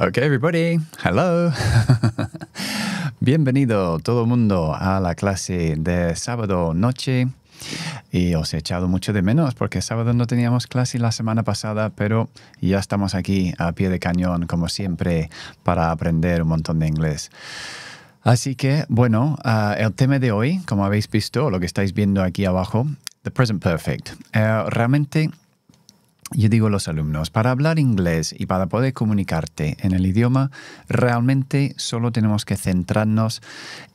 Ok, everybody. Hello. Bienvenido todo mundo a la clase de sábado noche. Y os he echado mucho de menos porque sábado no teníamos clase la semana pasada, pero ya estamos aquí a pie de cañón, como siempre, para aprender un montón de inglés. Así que, bueno, ah, el tema de hoy, como habéis visto, lo que estáis viendo aquí abajo, The Present Perfect. Eh, realmente yo digo a los alumnos, para hablar inglés y para poder comunicarte en el idioma, realmente solo tenemos que centrarnos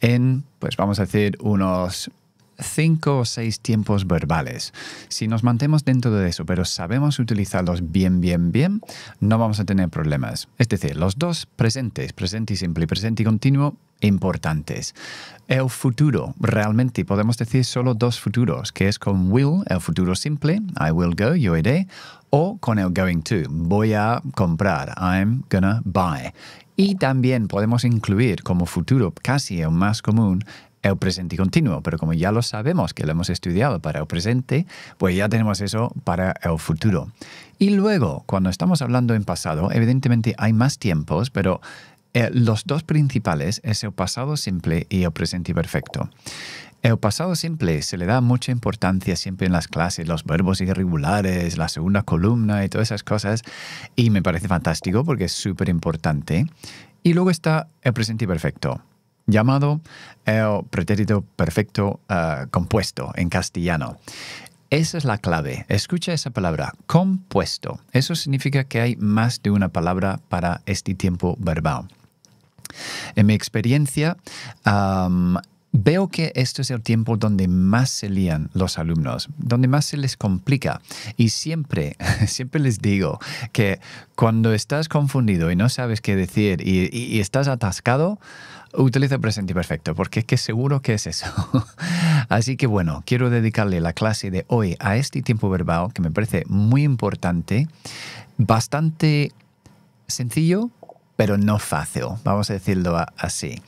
en, pues vamos a decir, unos cinco o seis tiempos verbales. Si nos mantemos dentro de eso, pero sabemos utilizarlos bien, bien, bien, no vamos a tener problemas. Es decir, los dos presentes, presente y simple, presente y continuo, importantes. El futuro, realmente podemos decir solo dos futuros, que es con will, el futuro simple, I will go, yo iré, o con el going to. Voy a comprar. I'm gonna buy. Y también podemos incluir como futuro casi el más común el presente continuo, pero como ya lo sabemos que lo hemos estudiado para el presente, pues ya tenemos eso para el futuro. Y luego, cuando estamos hablando en pasado, evidentemente hay más tiempos, pero eh, los dos principales es el pasado simple y el presente perfecto. El pasado simple se le da mucha importancia siempre en las clases, los verbos irregulares, la segunda columna y todas esas cosas. Y me parece fantástico porque es súper importante. Y luego está el presente perfecto, llamado el pretérito perfecto eh, compuesto en castellano. Esa es la clave. Escucha esa palabra, compuesto. Eso significa que hay más de una palabra para este tiempo verbal. En mi experiencia, Veo que esto es el tiempo donde más se lían los alumnos, donde más se les complica. Y siempre, siempre les digo que cuando estás confundido y no sabes qué decir y, estás atascado, utiliza el presente perfecto, porque es que seguro que es eso. Así que bueno, quiero dedicarle la clase de hoy a este tiempo verbal que me parece muy importante, bastante sencillo, pero no fácil, vamos a decirlo así.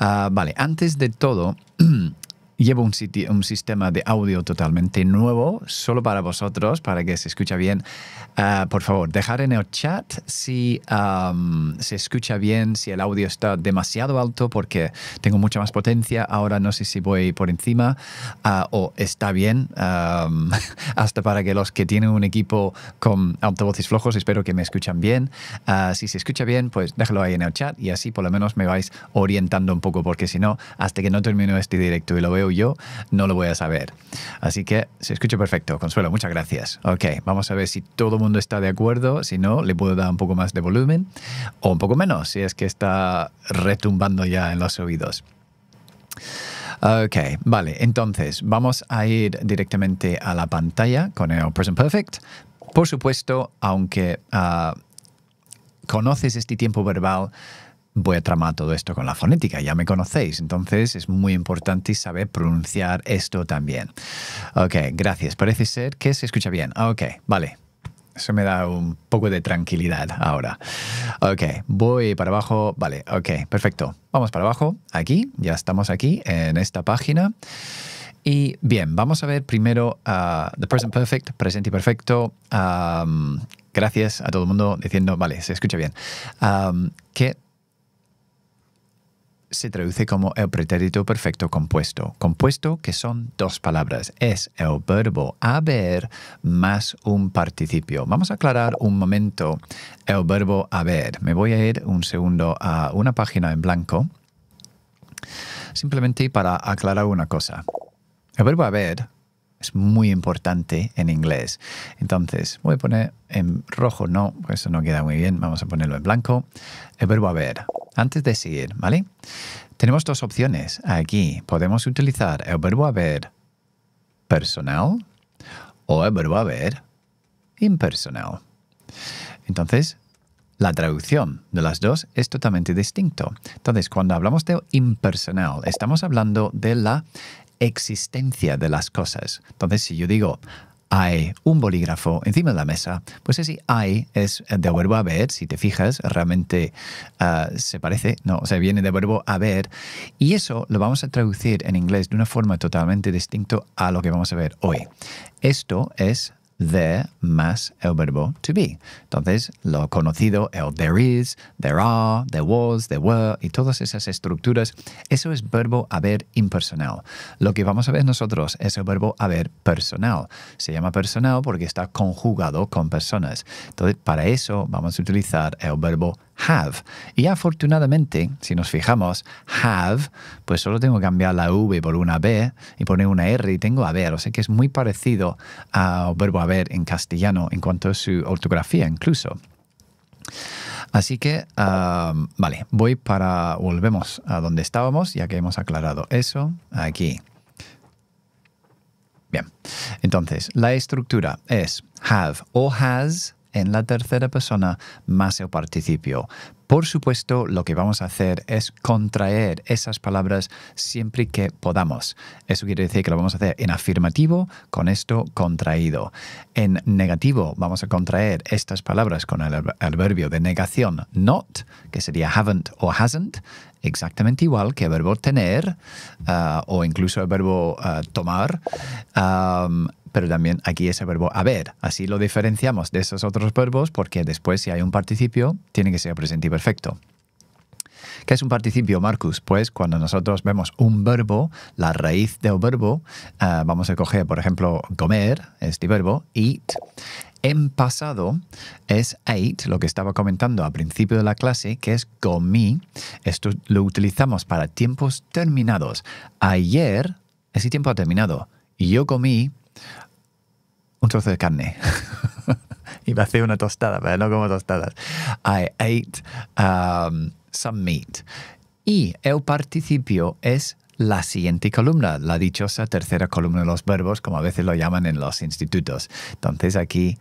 Ah, vale, antes de todo, llevo un, un, sistema de audio totalmente nuevo, solo para vosotros, para que se escucha bien. Ah, por favor, dejar en el chat si se escucha bien, si el audio está demasiado alto, porque tengo mucha más potencia. Ahora no sé si voy por encima ah, o está bien. hasta para que los que tienen un equipo con altavoces flojos, espero que me escuchan bien. Ah, si se escucha bien, pues déjalo ahí en el chat y así por lo menos me vais orientando un poco, porque si no, hasta que no termino este directo y lo veo yo, no lo voy a saber. Así que se escucha perfecto, Consuelo, muchas gracias. Ok, vamos a ver si todo el mundo está de acuerdo, si no, le puedo dar un poco más de volumen o un poco menos, si es que está retumbando ya en los oídos. Ok, vale, entonces vamos a ir directamente a la pantalla con el Present Perfect. Por supuesto, aunque ah, conoces este tiempo verbal, voy a tramar todo esto con la fonética, ya me conocéis, entonces es muy importante saber pronunciar esto también. Ok, gracias, parece ser que se escucha bien. Ok, vale. Eso me da un poco de tranquilidad ahora. Ok, voy para abajo. Vale, ok, perfecto. Vamos para abajo, aquí, ya estamos aquí en esta página. Y bien, vamos a ver primero ah, The Present Perfect, presente y perfecto. gracias a todo el mundo diciendo, vale, se escucha bien se traduce como el pretérito perfecto compuesto. Compuesto que son dos palabras. Es el verbo haber más un participio. Vamos a aclarar un momento el verbo haber. Me voy a ir un segundo a una página en blanco simplemente para aclarar una cosa. El verbo haber es muy importante en inglés. Entonces, voy a poner en rojo, no, eso no queda muy bien, vamos a ponerlo en blanco. El verbo haber, antes de seguir, ¿vale? Tenemos dos opciones aquí. Podemos utilizar el verbo haber personal o el verbo haber impersonal. Entonces, la traducción de las dos es totalmente distinto. Entonces, cuando hablamos de impersonal, estamos hablando de la existencia de las cosas. Entonces, si yo digo hay un bolígrafo encima de la mesa, pues ese hay es de verbo haber, si te fijas, realmente ah, se parece, no, o sea, viene de verbo haber, y eso lo vamos a traducir en inglés de una forma totalmente distinta a lo que vamos a ver hoy. Esto es there más el verbo to be. Entonces, lo conocido, el there is, there are, there was, there were y todas esas estructuras, eso es verbo haber impersonal. Lo que vamos a ver nosotros es el verbo haber personal. Se llama personal porque está conjugado con personas. Entonces, para eso vamos a utilizar el verbo have. Y afortunadamente, si nos fijamos, have, pues solo tengo que cambiar la V por una B y poner una R y tengo haber. O sea que es muy parecido al verbo haber en castellano en cuanto a su ortografía incluso. Así que, um, vale, voy para, volvemos a donde estábamos, ya que hemos aclarado eso aquí. Bien, entonces, la estructura es have o has, en la tercera persona más el participio. Por supuesto, lo que vamos a hacer es contraer esas palabras siempre que podamos. Eso quiere decir que lo vamos a hacer en afirmativo con esto contraído. En negativo vamos a contraer estas palabras con el adverbio de negación not, que sería haven't o hasn't, exactamente igual que el verbo tener ah, o incluso el verbo ah, tomar pero también aquí ese verbo haber. Así lo diferenciamos de esos otros verbos porque después si hay un participio, tiene que ser presente y perfecto. ¿Qué es un participio, Marcus? Pues cuando nosotros vemos un verbo, la raíz del verbo, ah, vamos a coger, por ejemplo, comer, este verbo, eat. En pasado es ate, lo que estaba comentando al principio de la clase, que es comí. Esto lo utilizamos para tiempos terminados. Ayer, ese tiempo ha terminado. yo comí un trozo de carne. Iba a hacer una tostada, pero no como tostadas. I ate um, some meat. Y el participio es la siguiente columna, la dichosa tercera columna de los verbos, como a veces lo llaman en los institutos. Entonces aquí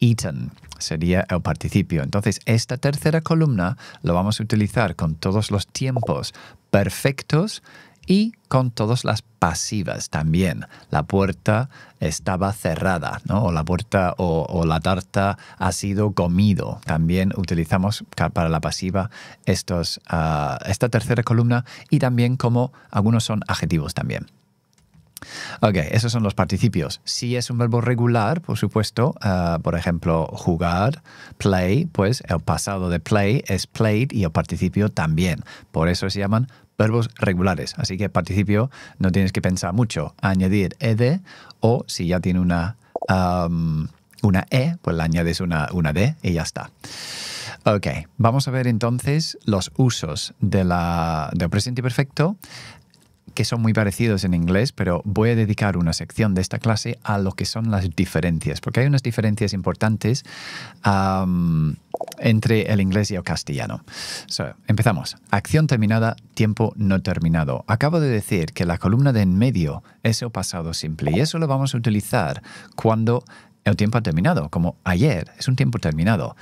eaten sería el participio. Entonces esta tercera columna lo vamos a utilizar con todos los tiempos perfectos y con todas las pasivas también. La puerta estaba cerrada, ¿no? O la puerta o, la tarta ha sido comido. También utilizamos para la pasiva estos, ah, esta tercera columna y también como algunos son adjetivos también. Ok, esos son los participios. Si es un verbo regular, por supuesto, ah, por ejemplo, jugar, play, pues el pasado de play es played y el participio también. Por eso se llaman verbos regulares. Así que participio no tienes que pensar mucho. Añadir ed o si ya tiene una, una e, pues le añades una, una d y ya está. Ok, vamos a ver entonces los usos de la, del presente perfecto que son muy parecidos en inglés, pero voy a dedicar una sección de esta clase a lo que son las diferencias, porque hay unas diferencias importantes entre el inglés y el castellano. empezamos. Acción terminada, tiempo no terminado. Acabo de decir que la columna de en medio es el pasado simple y eso lo vamos a utilizar cuando el tiempo ha terminado, como ayer, es un tiempo terminado.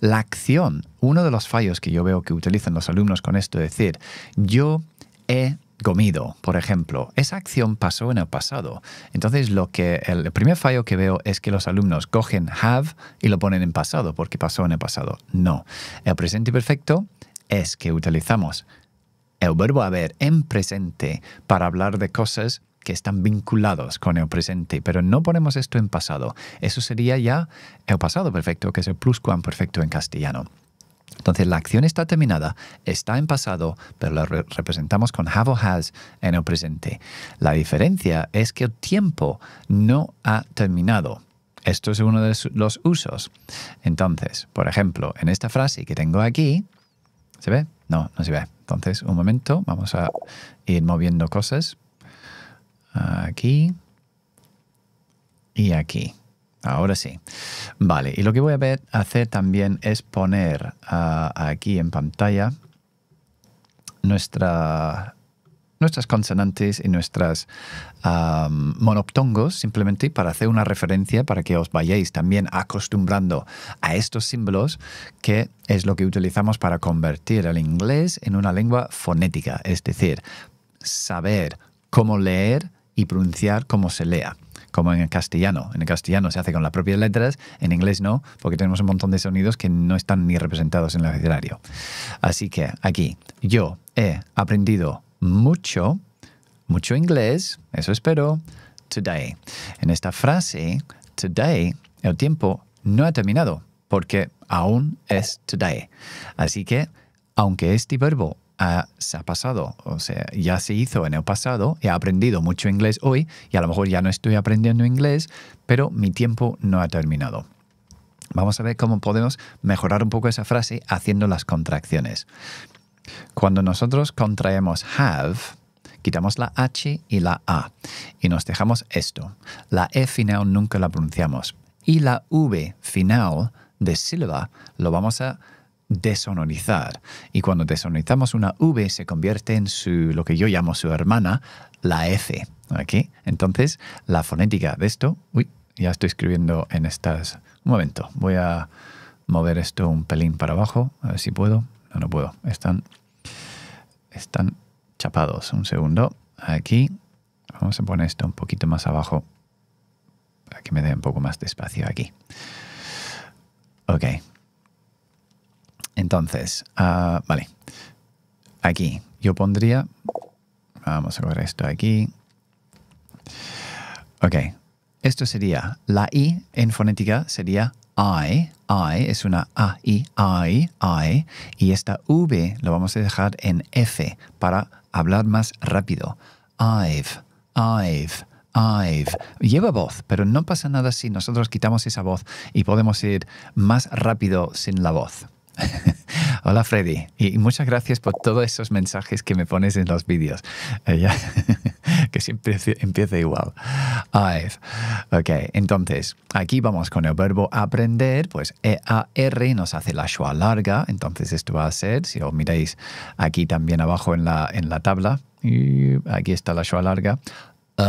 La acción, uno de los fallos que yo veo que utilizan los alumnos con esto, es decir, yo he comido, por ejemplo. Esa acción pasó en el pasado. Entonces, lo que el primer fallo que veo es que los alumnos cogen have y lo ponen en pasado porque pasó en el pasado. No. El presente perfecto es que utilizamos el verbo haber en presente para hablar de cosas que están vinculados con el presente, pero no ponemos esto en pasado. Eso sería ya el pasado perfecto, que es el pluscuamperfecto en castellano. Entonces la acción está terminada, está en pasado, pero la representamos con have o has en el presente. La diferencia es que el tiempo no ha terminado. Esto es uno de los usos. Entonces, por ejemplo, en esta frase que tengo aquí, ¿se ve? No, no se ve. Entonces, un momento, vamos a ir moviendo cosas. Aquí y aquí. Ahora sí. Vale, y lo que voy a hacer también es poner ah, aquí en pantalla nuestras consonantes y nuestras monoptongos, simplemente para hacer una referencia para que os vayáis también acostumbrando a estos símbolos, que es lo que utilizamos para convertir el inglés en una lengua fonética, es decir, saber cómo leer y pronunciar cómo se lea como en el castellano. En el castellano se hace con las propias letras, en inglés no, porque tenemos un montón de sonidos que no están ni representados en el abecedario. Así que aquí yo he aprendido mucho, mucho inglés, eso espero, today. En esta frase, today, el tiempo no ha terminado, porque aún es today. Así que, aunque este verbo se ha pasado, o sea, ya se hizo en el pasado, he aprendido mucho inglés hoy y a lo mejor ya no estoy aprendiendo inglés, pero mi tiempo no ha terminado. Vamos a ver cómo podemos mejorar un poco esa frase haciendo las contracciones. Cuando nosotros contraemos have, quitamos la H y la A y nos dejamos esto. La E final nunca la pronunciamos. Y la V final de sílaba lo vamos a desonorizar. Y cuando desonorizamos una V se convierte en su, lo que yo llamo su hermana, la F. aquí Entonces, la fonética de esto... Uy, ya estoy escribiendo en estas... Un momento, voy a mover esto un pelín para abajo, a ver si puedo. No, no puedo. Están, están chapados. Un segundo. Aquí. Vamos a poner esto un poquito más abajo para que me dé un poco más de espacio aquí. Ok. Entonces, ah, vale. Aquí yo pondría... Vamos a coger esto aquí. Ok. Esto sería la I en fonética, sería I. I es una A, I, I, I. Y esta V lo vamos a dejar en F para hablar más rápido. I've, I've, I've. Lleva voz, pero no pasa nada si nosotros quitamos esa voz y podemos ir más rápido sin la voz. Hola Freddy, y muchas gracias por todos esos mensajes que me pones en los vídeos, eh, que siempre empieza igual. Ok, entonces aquí vamos con el verbo aprender, pues E-A-R nos hace la schwa larga, entonces esto va a ser, si os miráis aquí también abajo en la, en la tabla, y aquí está la schwa larga, e,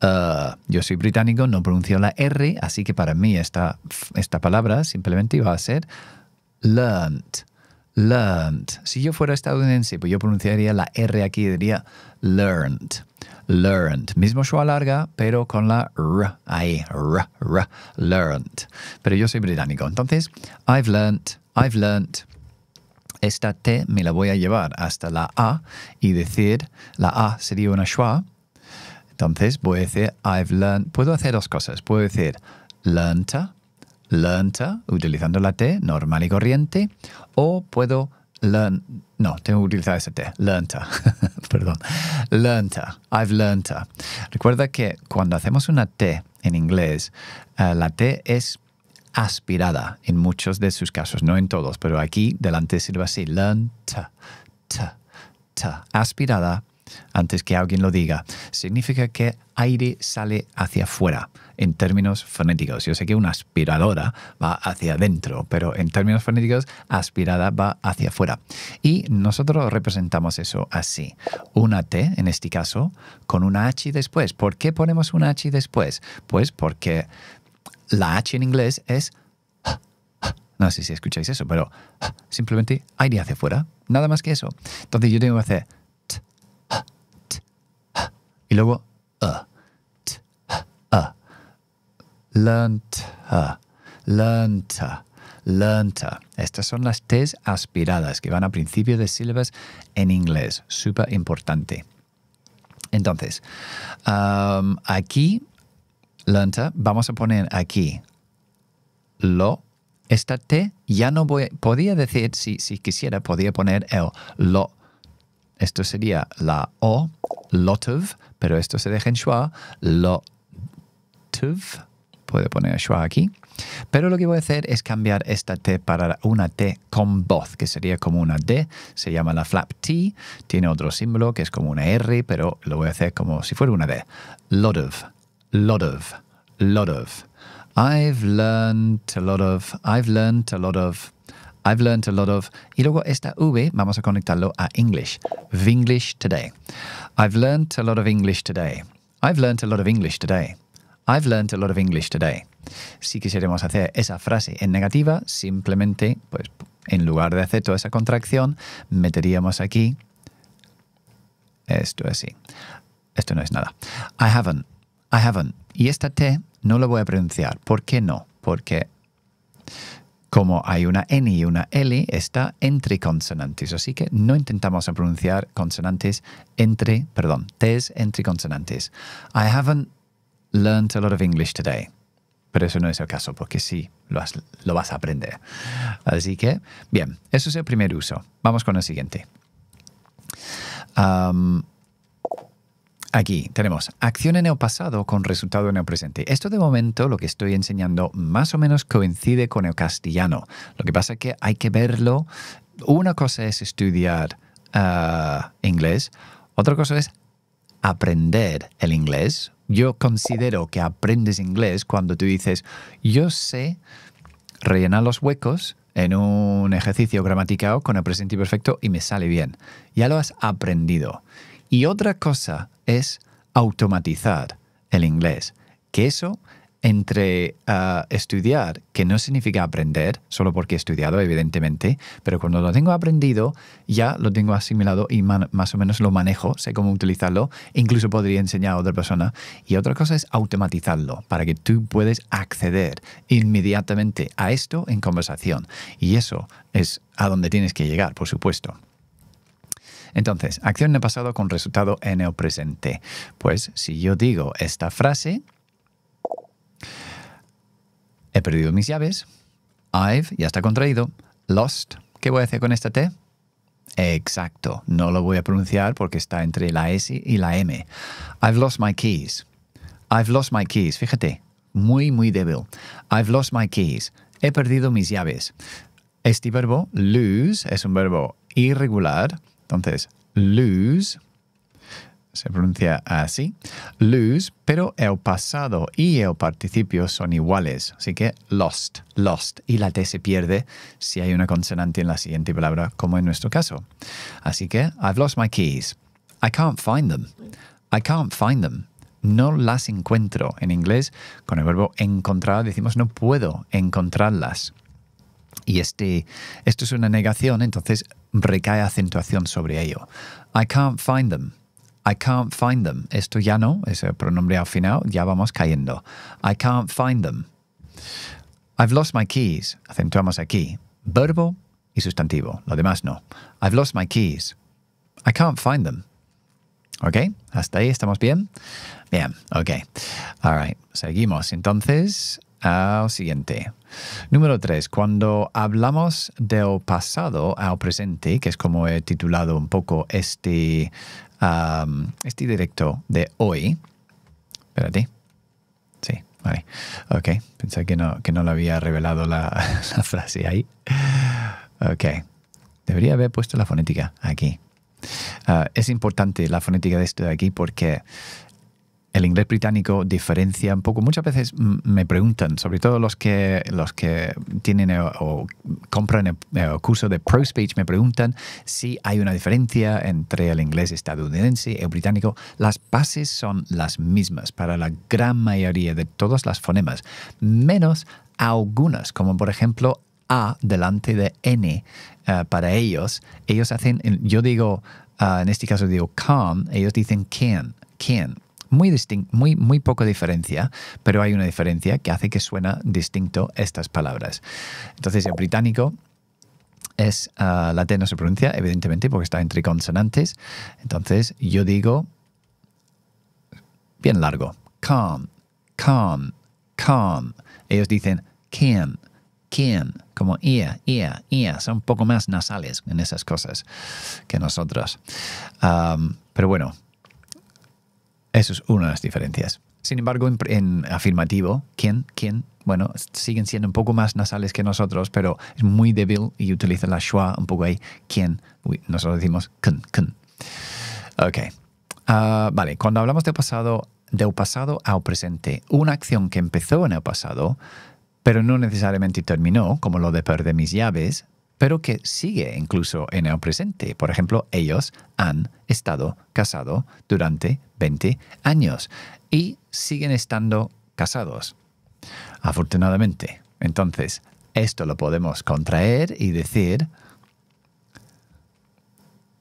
e. yo soy británico, no pronuncio la R, así que para mí esta, esta palabra simplemente iba a ser Learned, learned. Si yo fuera estadounidense, pues yo pronunciaría la R aquí, y diría learned, learned. Mismo schwa larga, pero con la R ahí, learned. Pero yo soy británico, entonces, I've learned, I've learned. Esta T me la voy a llevar hasta la A y decir, la A sería una schwa, entonces voy a decir I've learned. Puedo hacer dos cosas. Puedo decir learnta to, utilizando la T normal y corriente, o puedo learn, no, tengo que utilizar esa T, to, perdón, to, I've learned to. Recuerda que cuando hacemos una T en inglés, eh, la T es aspirada en muchos de sus casos, no en todos, pero aquí delante sirve así, learn, t, t, aspirada antes que alguien lo diga, significa que aire sale hacia afuera en términos fonéticos. Yo sé que una aspiradora va hacia adentro, pero en términos fonéticos, aspirada va hacia afuera. Y nosotros representamos eso así. Una T, en este caso, con una H después. ¿Por qué ponemos una H después? Pues porque la H en inglés es... No sé si escucháis eso, pero simplemente aire hacia afuera. Nada más que eso. Entonces yo tengo que hacer luego a, t, a, lanta, lanta, lanta. Estas son las T's aspiradas que van a principio de sílabas en inglés, súper importante. Entonces, aquí, lanta, vamos a poner aquí lo, esta T ya no voy, podía decir, si, si quisiera, podía poner el lo. Esto sería la O, lot of, pero esto se deja en schwa, lo tuv, puede poner schwa aquí, pero lo que voy a hacer es cambiar esta T para una T con voz, que sería como una D, se llama la flap T, tiene otro símbolo que es como una R, pero lo voy a hacer como si fuera una D. Lot of, lot of, lot of. I've learned a lot of, I've learned a lot of, I've learned a lot of. Y luego esta V vamos a conectarlo a English. English Today. I've learnt a lot of English today. I've learned a lot of English today. I've learned a lot of English today. Si quisiéramos hacer esa frase en negativa, simplemente, pues en lugar de hacer toda esa contracción, meteríamos aquí esto así. Esto no es nada. I haven't. I haven't. Y esta T no la voy a pronunciar. ¿Por qué no? Porque como hay una N y una L, está entre consonantes. Así que no intentamos pronunciar consonantes entre, perdón, es entre consonantes. I haven't learned a lot of English today. Pero eso no es el caso, porque sí, lo, vas a aprender. Así que, bien, eso es el primer uso. Vamos con el siguiente. Um, Aquí tenemos acción en el pasado con resultado en el presente. Esto de momento lo que estoy enseñando más o menos coincide con el castellano. Lo que pasa es que hay que verlo. Una cosa es estudiar ah, inglés, otra cosa es aprender el inglés. Yo considero que aprendes inglés cuando tú dices, yo sé rellenar los huecos en un ejercicio gramatical con el presente perfecto y me sale bien. Ya lo has aprendido. Y otra cosa es automatizar el inglés, que eso entre ah, estudiar, que no significa aprender, solo porque he estudiado, evidentemente, pero cuando lo tengo aprendido, ya lo tengo asimilado y más o menos lo manejo, sé cómo utilizarlo, incluso podría enseñar a otra persona. Y otra cosa es automatizarlo, para que tú puedes acceder inmediatamente a esto en conversación. Y eso es a donde tienes que llegar, por supuesto. Entonces, acción en el pasado con resultado en el presente. Pues si yo digo esta frase, he perdido mis llaves, I've ya está contraído, lost, ¿qué voy a hacer con esta T? Exacto, no lo voy a pronunciar porque está entre la S y la M. I've lost my keys. I've lost my keys. Fíjate, muy, muy débil. I've lost my keys. He perdido mis llaves. Este verbo, lose, es un verbo irregular entonces, lose se pronuncia así, lose, pero el pasado y el participio son iguales, así que lost, lost, y la T se pierde si hay una consonante en la siguiente palabra, como en nuestro caso. Así que, I've lost my keys. I can't find them. I can't find them. No las encuentro. En inglés, con el verbo encontrar, decimos no puedo encontrarlas. Y este, esto es una negación, entonces recae acentuación sobre ello. I can't find them. I can't find them. Esto ya no, el pronombre al final, ya vamos cayendo. I can't find them. I've lost my keys. Acentuamos aquí. Verbo y sustantivo. Lo demás no. I've lost my keys. I can't find them. ¿Ok? ¿Hasta ahí estamos bien? Bien, ok. All right. Seguimos. Entonces, al siguiente. Número 3. Cuando hablamos del pasado al presente, que es como he titulado un poco este, este directo de hoy. Espérate. Sí, vale. Ok, pensé que no, que no lo había revelado la, frase ahí. Ok. Debería haber puesto la fonética aquí. Ah, es importante la fonética de esto de aquí porque el inglés británico diferencia un poco. Muchas veces me preguntan, sobre todo los que, los que tienen eh, o, compran el, eh, curso de Speech, me preguntan si hay una diferencia entre el inglés estadounidense y el británico. Las bases son las mismas para la gran mayoría de todas las fonemas, menos algunas, como por ejemplo A delante de N. Eh, para ellos, ellos hacen, yo digo, ah, en este caso digo can, ellos dicen can, can muy, muy, muy poco diferencia, pero hay una diferencia que hace que suena distinto estas palabras. Entonces, en británico es ah, la T no se pronuncia, evidentemente, porque está entre consonantes. Entonces, yo digo bien largo. Calm, calm, calm. Ellos dicen can, can, como ia, ia, ia. Son un poco más nasales en esas cosas que nosotros. Ah, pero bueno, eso es una de las diferencias. Sin embargo, en, afirmativo, ¿quién? ¿Quién? Bueno, siguen siendo un poco más nasales que nosotros, pero es muy débil y utiliza la schwa un poco ahí. ¿Quién? nosotros decimos kun, kun. Ok. Ah, vale, cuando hablamos de pasado, del pasado al presente, una acción que empezó en el pasado, pero no necesariamente terminó, como lo de perder mis llaves, pero que sigue incluso en el presente. Por ejemplo, ellos han estado casados durante 20 años y siguen estando casados, afortunadamente. Entonces, esto lo podemos contraer y decir,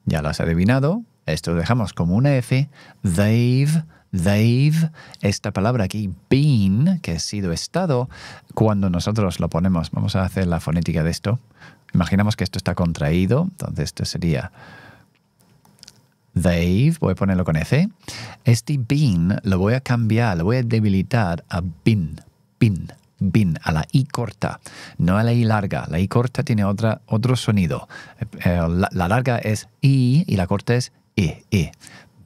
ya lo has adivinado, esto lo dejamos como una F, they've they've, esta palabra aquí, been, que ha sido estado, cuando nosotros lo ponemos, vamos a hacer la fonética de esto, Imaginamos que esto está contraído, entonces esto sería Dave, voy a ponerlo con F. Este bin lo voy a cambiar, lo voy a debilitar a bin, bin, bin, a la I corta, no a la I larga. La I corta tiene otra, otro sonido. Eh, eh, la, larga es I y la corta es I, E. e.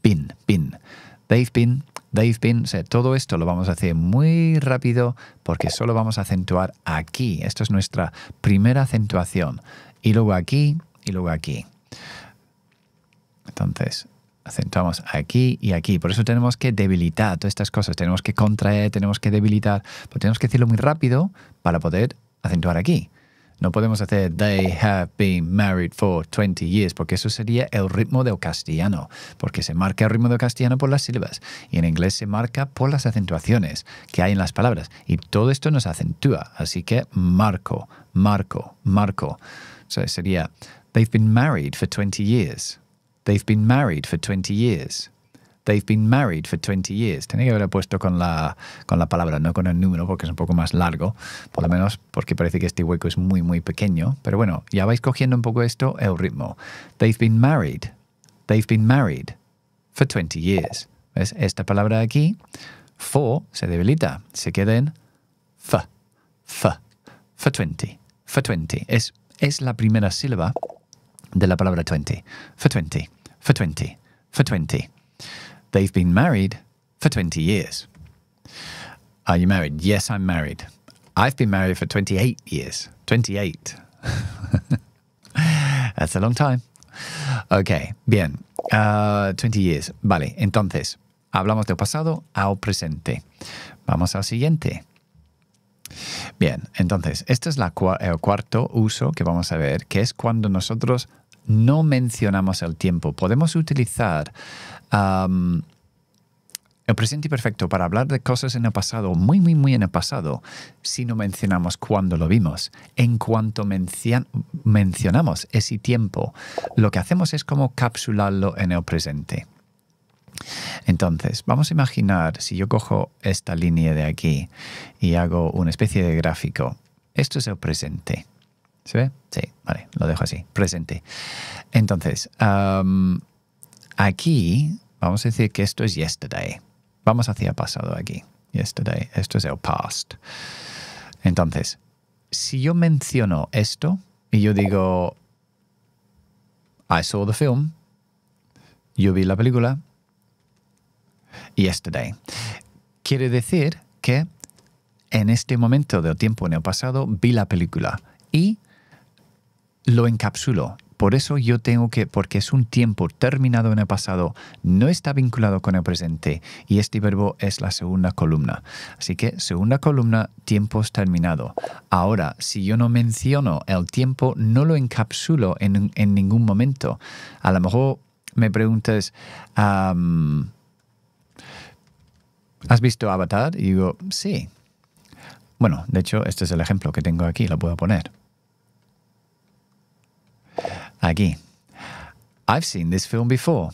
Bin, bin. Dave bin, Dave pin Todo esto lo vamos a hacer muy rápido porque solo vamos a acentuar aquí. Esto es nuestra primera acentuación. Y luego aquí y luego aquí. Entonces, acentuamos aquí y aquí. Por eso tenemos que debilitar todas estas cosas. Tenemos que contraer, tenemos que debilitar. Pero tenemos que decirlo muy rápido para poder acentuar aquí. No podemos hacer They have been married for 20 years, porque eso sería el ritmo del castellano, porque se marca el ritmo del castellano por las sílabas y en inglés se marca por las acentuaciones que hay en las palabras. Y todo esto nos acentúa, así que marco, marco, marco. sería They've been married for 20 years. They've been married for 20 years. They've been married for 20 years. Tenía que haberlo puesto con la, con la palabra, no con el número, porque es un poco más largo, por lo menos porque parece que este hueco es muy, muy pequeño. Pero bueno, ya vais cogiendo un poco esto, el ritmo. They've been married. They've been married for 20 years. ¿Ves? Esta palabra aquí, for, se debilita. Se queda en f, f, for 20, for 20. Es, es la primera sílaba de la palabra 20. For 20, for 20, for 20. They've been married for 20 years. Are you married? Yes, I'm married. I've been married for 28 years. 28. That's a long time. Ok, bien. 20 ah, years. Vale, entonces, hablamos del pasado al presente. Vamos al siguiente. Bien, entonces, este es la el cuarto uso que vamos a ver, que es cuando nosotros no mencionamos el tiempo. Podemos utilizar el presente perfecto para hablar de cosas en el pasado, muy, muy, muy en el pasado, si no mencionamos cuándo lo vimos. En cuanto mencionamos ese tiempo, lo que hacemos es como capsularlo en el presente. Entonces, vamos a imaginar si yo cojo esta línea de aquí y hago una especie de gráfico. Esto es el presente. ¿Se ve? Sí, vale, lo dejo así, presente. Entonces, Aquí vamos a decir que esto es yesterday. Vamos hacia pasado aquí. Yesterday. Esto es el past. Entonces, si yo menciono esto y yo digo, I saw the film, yo vi la película, yesterday. Quiere decir que en este momento del tiempo en el pasado vi la película y lo encapsulo. Por eso yo tengo que, porque es un tiempo terminado en el pasado, no está vinculado con el presente y este verbo es la segunda columna. Así que segunda columna, tiempo tiempos terminado. Ahora, si yo no menciono el tiempo, no lo encapsulo en, ningún momento. A lo mejor me preguntas... ¿Has visto Avatar? Y digo, sí. Bueno, de hecho, este es el ejemplo que tengo aquí, lo puedo poner aquí. I've seen this film before.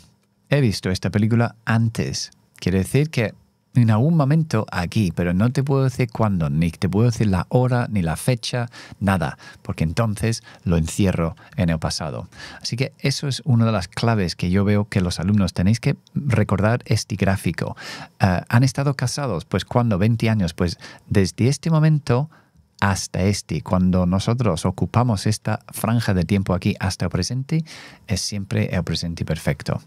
He visto esta película antes. Quiere decir que en algún momento aquí, pero no te puedo decir cuándo, ni te puedo decir la hora, ni la fecha, nada, porque entonces lo encierro en el pasado. Así que eso es una de las claves que yo veo que los alumnos tenéis que recordar este gráfico. Eh, ¿Han estado casados? Pues cuando, 20 años, pues desde este momento hasta este. Cuando nosotros ocupamos esta franja de tiempo aquí hasta el presente, es siempre el presente perfecto.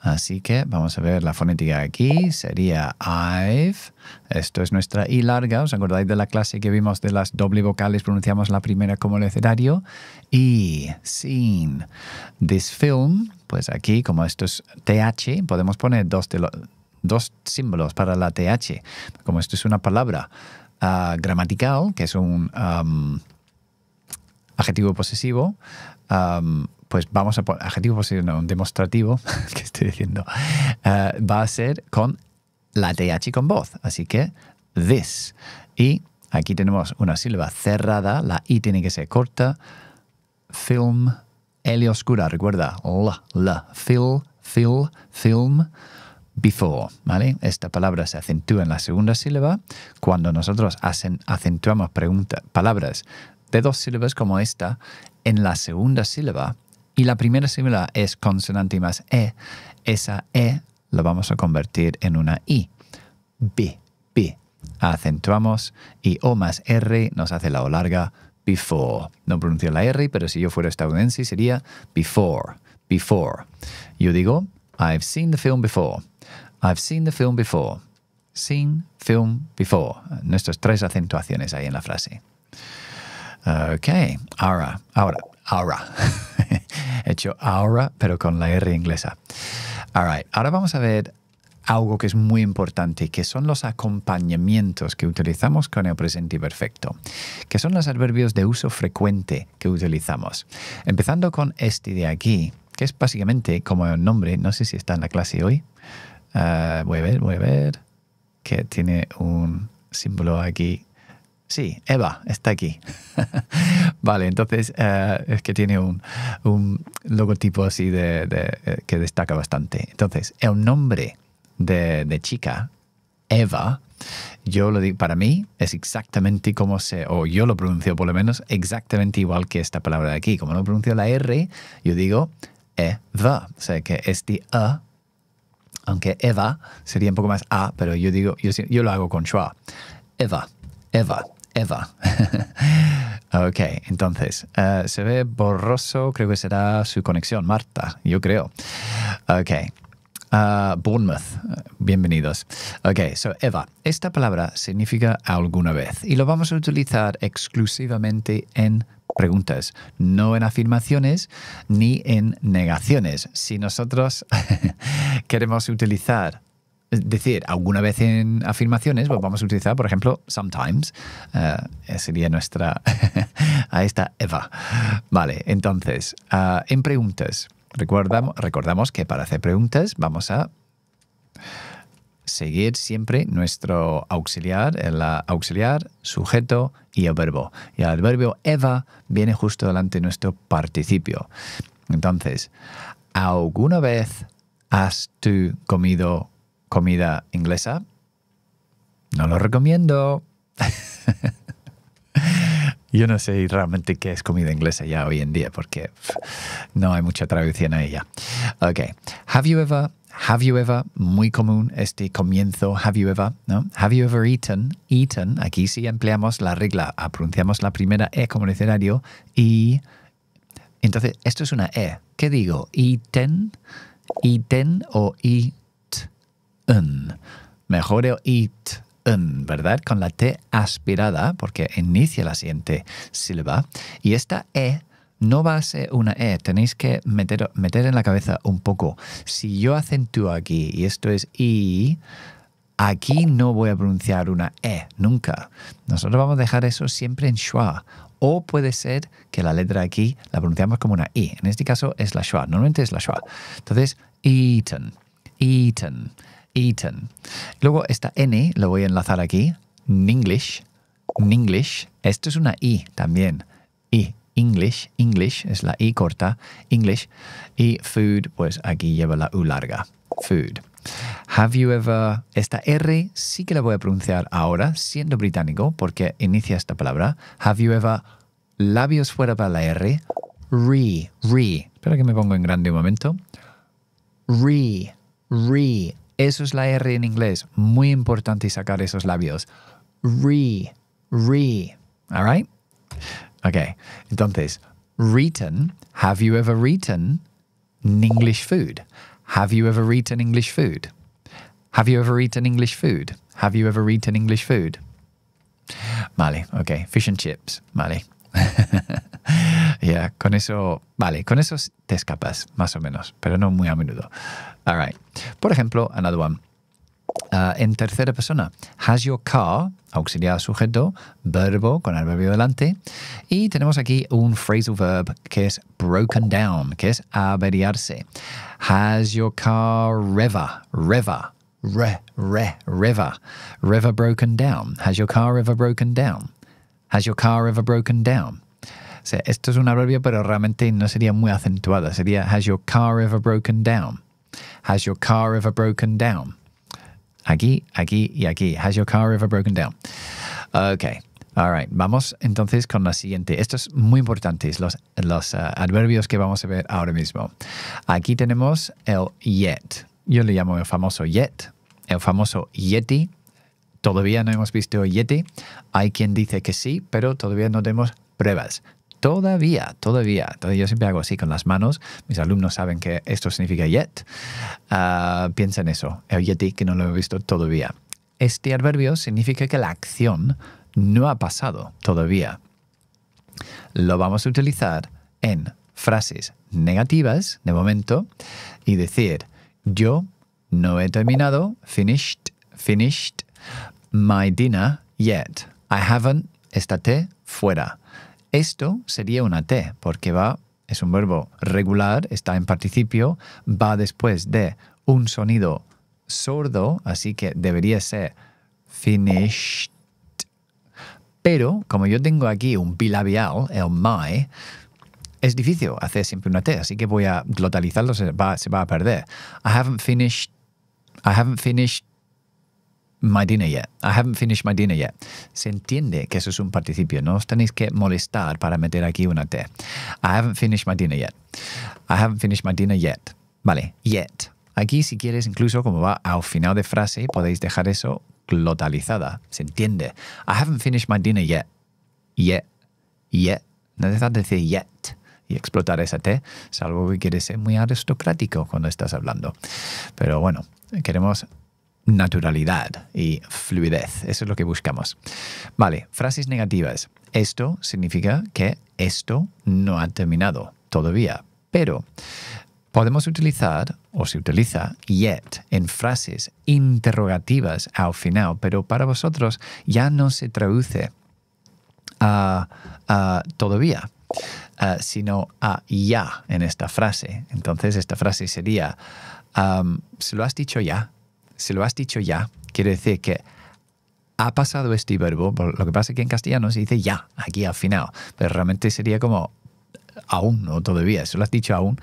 Así que vamos a ver la fonética aquí. Sería I've. Esto es nuestra I larga. ¿Os acordáis de la clase que vimos de las doble vocales? Pronunciamos la primera como el escenario. Y seen. This film. Pues aquí, como esto es TH, podemos poner dos, dos símbolos para la TH. Como esto es una palabra gramatical, que es un um, adjetivo posesivo, um, pues vamos a poner, adjetivo posesivo, no, un demostrativo, que estoy diciendo, uh, va a ser con la TH con voz. Así que this. Y aquí tenemos una sílaba cerrada, la I tiene que ser corta. Film, L oscura, recuerda, la, la, fill, fill, film before, ¿vale? Esta palabra se acentúa en la segunda sílaba. Cuando nosotros acentuamos palabras de dos sílabas como esta en la segunda sílaba y la primera sílaba es consonante más E, esa E la vamos a convertir en una I. B, B. Acentuamos y O más R nos hace la O larga, before. No pronuncio la R, pero si yo fuera estadounidense sería before, before. Yo digo, I've seen the film before. I've seen the film before. Seen film before. Nuestras tres acentuaciones ahí en la frase. Ok, ahora, ahora, ahora. He hecho ahora, pero con la R inglesa. All right. ahora vamos a ver algo que es muy importante, que son los acompañamientos que utilizamos con el presente perfecto, que son los adverbios de uso frecuente que utilizamos. Empezando con este de aquí, que es básicamente como el nombre, no sé si está en la clase hoy, eh, voy a ver, voy a ver. Que tiene un símbolo aquí. Sí, Eva, está aquí. vale, entonces eh, es que tiene un, logotipo así de, eh, que destaca bastante. Entonces, el nombre de, chica, Eva, yo lo digo, para mí es exactamente como se, o yo lo pronuncio por lo menos exactamente igual que esta palabra de aquí. Como lo pronuncio la R, yo digo Eva. O sea que este E aunque Eva sería un poco más A, pero yo digo, yo, lo hago con schwa. Eva, Eva, Eva. ok, entonces, eh, se ve borroso, creo que será su conexión, Marta, yo creo. Ok. Eh, Bournemouth, bienvenidos. Ok, so Eva, esta palabra significa alguna vez y lo vamos a utilizar exclusivamente en preguntas, no en afirmaciones ni en negaciones. Si nosotros queremos utilizar es decir, alguna vez en afirmaciones, pues vamos a utilizar, por ejemplo, sometimes. Eh, sería nuestra. a esta Eva. Vale, entonces, ah, en preguntas. recordamos que para hacer preguntas vamos a seguir siempre nuestro auxiliar, el auxiliar, sujeto y el verbo. Y el verbo Eva viene justo delante de nuestro participio. Entonces, ¿alguna vez has tú comido comida inglesa? No lo recomiendo. Yo no sé realmente qué es comida inglesa ya hoy en día porque no hay mucha traducción a ella. Ok. Have you ever have you ever, muy común este comienzo, have you ever, ¿no? Have you ever eaten, eaten, aquí sí empleamos la regla, pronunciamos la primera E como necesario y... Entonces, esto es una E. ¿Qué digo? Eaten, eaten o eaten. Mejor eat. ¿verdad? Con la T aspirada, porque inicia la siguiente sílaba. Y esta E no va a ser una E, tenéis que meter, meter en la cabeza un poco. Si yo acentúo aquí y esto es I, aquí no voy a pronunciar una E nunca. Nosotros vamos a dejar eso siempre en schwa. O puede ser que la letra aquí la pronunciamos como una I. En este caso es la schwa. Normalmente es la schwa. Entonces, eaten, eaten, eaten. Luego esta N la voy a enlazar aquí. Ninglish, English. Esto es una I también. I, English, English es la I corta, English, y food, pues aquí lleva la U larga, food. Have you ever... Esta R sí que la voy a pronunciar ahora, siendo británico, porque inicia esta palabra. Have you ever... Labios fuera para la R. Re, re. Espera que me pongo en grande un momento. Re, re. Eso es la R en inglés. Muy importante sacar esos labios. Re, re. ¿alright?, Okay, entonces, written, have you ever written English food? Have you ever eaten English food? Have you ever eaten English food? Have you ever eaten English food? Vale, ok, fish and chips, vale. yeah, con eso, vale, con eso te escapas, más o menos, pero no muy a menudo. All right. Por ejemplo, another one. Ah, en tercera persona, has your car, auxiliar sujeto, verbo con el verbo delante. Y tenemos aquí un phrasal verb que es broken down, que es averiarse. Has your car river river re, re, river river broken down. Has your car ever broken down? Has your car ever broken down? esto es un adverbio, pero realmente no sería muy acentuada. Sería, has your car ever broken down? Has your car ever broken down? Aquí, aquí y aquí. Has your car ever broken down? Ok. All right. Vamos entonces con la siguiente. Esto es muy importante, los, los eh, adverbios que vamos a ver ahora mismo. Aquí tenemos el yet. Yo le llamo el famoso yet, el famoso yeti. Todavía no hemos visto yeti. Hay quien dice que sí, pero todavía no tenemos pruebas todavía, todavía, yo siempre hago así con las manos, mis alumnos saben que esto significa yet, Piensen ah, piensa en eso, el yeti que no lo he visto todavía. Este adverbio significa que la acción no ha pasado todavía. Lo vamos a utilizar en frases negativas de momento y decir yo no he terminado, finished, finished, my dinner yet. I haven't, estate fuera. Esto sería una T, porque va, es un verbo regular, está en participio, va después de un sonido sordo, así que debería ser finished. Pero como yo tengo aquí un bilabial, el my, es difícil hacer siempre una T, así que voy a glotalizarlo, se va, se va a perder. I haven't finished. I haven't finished my dinner yet. I haven't finished my dinner yet. Se entiende que eso es un participio. No os tenéis que molestar para meter aquí una T. I haven't finished my dinner yet. I haven't finished my dinner yet. Vale, yet. Aquí, si quieres, incluso como va al final de frase, podéis dejar eso glotalizada. Se entiende. I haven't finished my dinner yet. Yet. Yet. No necesitas decir yet y explotar esa T, salvo que quieres ser muy aristocrático cuando estás hablando. Pero bueno, queremos naturalidad y fluidez. Eso es lo que buscamos. Vale, frases negativas. Esto significa que esto no ha terminado todavía, pero podemos utilizar o se utiliza yet en frases interrogativas al final, pero para vosotros ya no se traduce a, todavía. sino a ya en esta frase. Entonces esta frase sería, um, ¿se lo has dicho ya? si lo has dicho ya, quiere decir que ha pasado este verbo, lo que pasa es que en castellano se dice ya, aquí al final, pero realmente sería como aún o todavía, eso lo has dicho aún,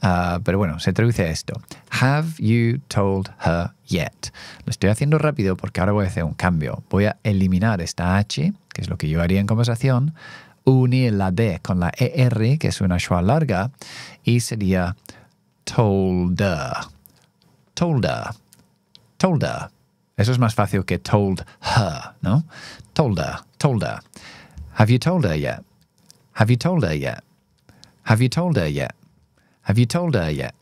ah, pero bueno, se traduce a esto. Have you told her yet? Lo estoy haciendo rápido porque ahora voy a hacer un cambio. Voy a eliminar esta H, que es lo que yo haría en conversación, unir la D con la ER, que es una schwa larga, y sería told her. Told told her. Eso es más fácil que told her, ¿no? Told her, told her. Have you told her yet? Have you told her yet? Have you told her yet? Have you told her yet?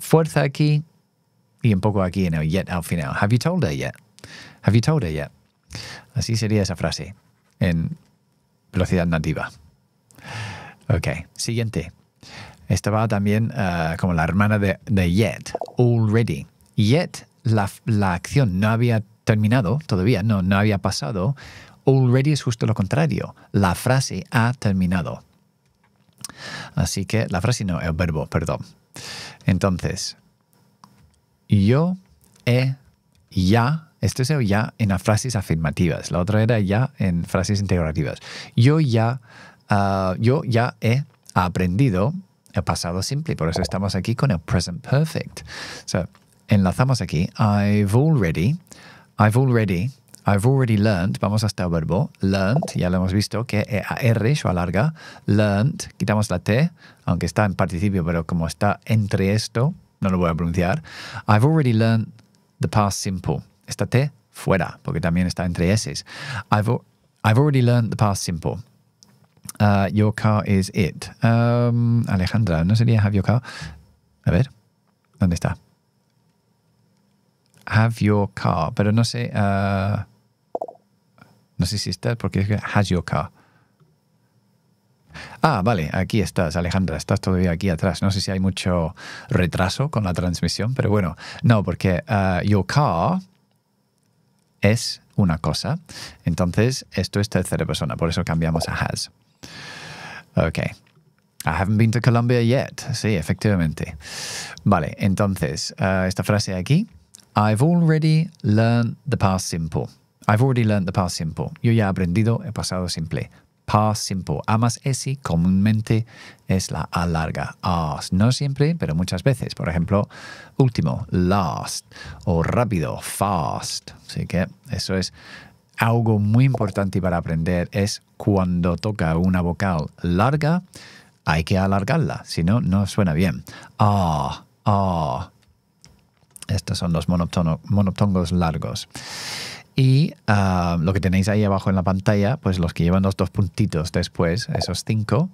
fuerza aquí y un poco aquí en el yet al final. Have you told her yet? Have you told her yet? Así sería esa frase en velocidad nativa. Ok, siguiente. Estaba también eh, como la hermana de yet, already. Yet la, la acción no había terminado todavía, no, no había pasado, already es justo lo contrario. La frase ha terminado. Así que la frase no, el verbo, perdón. Entonces, yo he ya, esto es el ya en las frases afirmativas, la otra era ya en frases integrativas. Yo ya, ah, yo ya he aprendido el pasado simple, por eso estamos aquí con el present perfect. sea, enlazamos aquí. I've already, I've already, I've already learned, vamos hasta el verbo, learned, ya lo hemos visto, que es a R, su alarga, learned, quitamos la T, aunque está en participio, pero como está entre esto, no lo voy a pronunciar. I've already learned the past simple. Esta T fuera, porque también está entre S. I've, already learned the past simple. Uh, your car is it. Um, Alejandra, ¿no sería have your car? A ver, ¿dónde está? have your car, pero no sé, ah, no sé si está porque es has your car. Ah, vale, aquí estás, Alejandra, estás todavía aquí atrás. No sé si hay mucho retraso con la transmisión, pero bueno, no, porque ah, your car es una cosa, entonces esto es tercera persona, por eso cambiamos a has. Ok. I haven't been to Colombia yet. Sí, efectivamente. Vale, entonces, ah, esta frase aquí I've already learned the past simple. I've already learned the past simple. Yo ya he aprendido el pasado simple. Past simple. A más S comúnmente es la alarga. As. No siempre, pero muchas veces. Por ejemplo, último, last. O rápido, fast. Así que eso es algo muy importante para aprender. Es cuando toca una vocal larga, hay que alargarla. Si no, no suena bien. Ah, ah, estos son los monótonos monotongos largos. Y ah, lo que tenéis ahí abajo en la pantalla, pues los que llevan los dos puntitos después, esos cinco,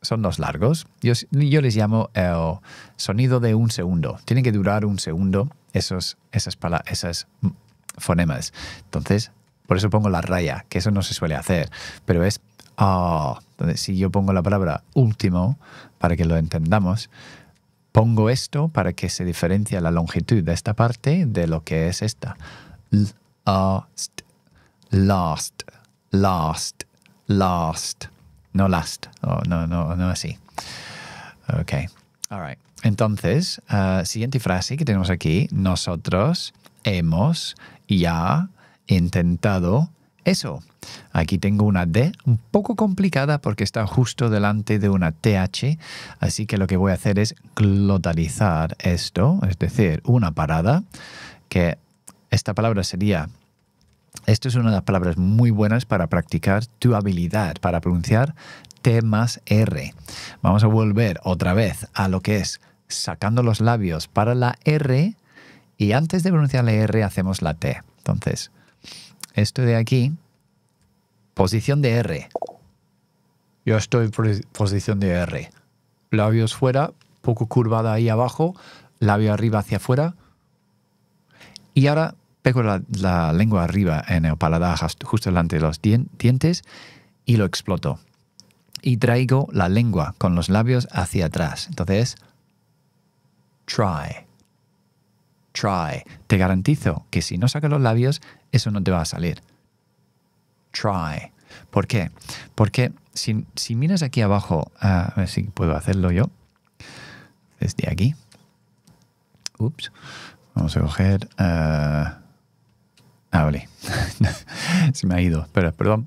son los largos. Yo, les llamo sonido de un segundo. Tienen que durar un segundo esos, esas, esas fonemas. Entonces, por eso pongo la raya, que eso no se suele hacer, pero es... Ah, entonces, si yo pongo la palabra último, para que lo entendamos, pongo esto para que se diferencie la longitud de esta parte de lo que es esta. Last, last, last, last. No last. Oh, no, así. Ok. All right. Entonces, eh, siguiente frase que tenemos aquí. Nosotros hemos ya intentado eso. Aquí tengo una D un poco complicada porque está justo delante de una TH, así que lo que voy a hacer es glotalizar esto, es decir, una parada, que esta palabra sería... Esto es una de las palabras muy buenas para practicar tu habilidad para pronunciar T más R. Vamos a volver otra vez a lo que es sacando los labios para la R y antes de pronunciar la R hacemos la T. Entonces, esto de aquí, posición de R. Yo estoy en posición de R. Labios fuera, poco curvada ahí abajo, labio arriba hacia afuera. Y ahora pego la, lengua arriba en el paladar justo delante de los dientes y lo exploto. Y traigo la lengua con los labios hacia atrás. Entonces, try. Try. Te garantizo que si no sacas los labios, eso no te va a salir. Try. ¿Por qué? Porque si, miras aquí abajo, ah, a ver si puedo hacerlo yo, desde aquí. Ups. Vamos a coger... Ah, ah vale. Se me ha ido. Pero, perdón.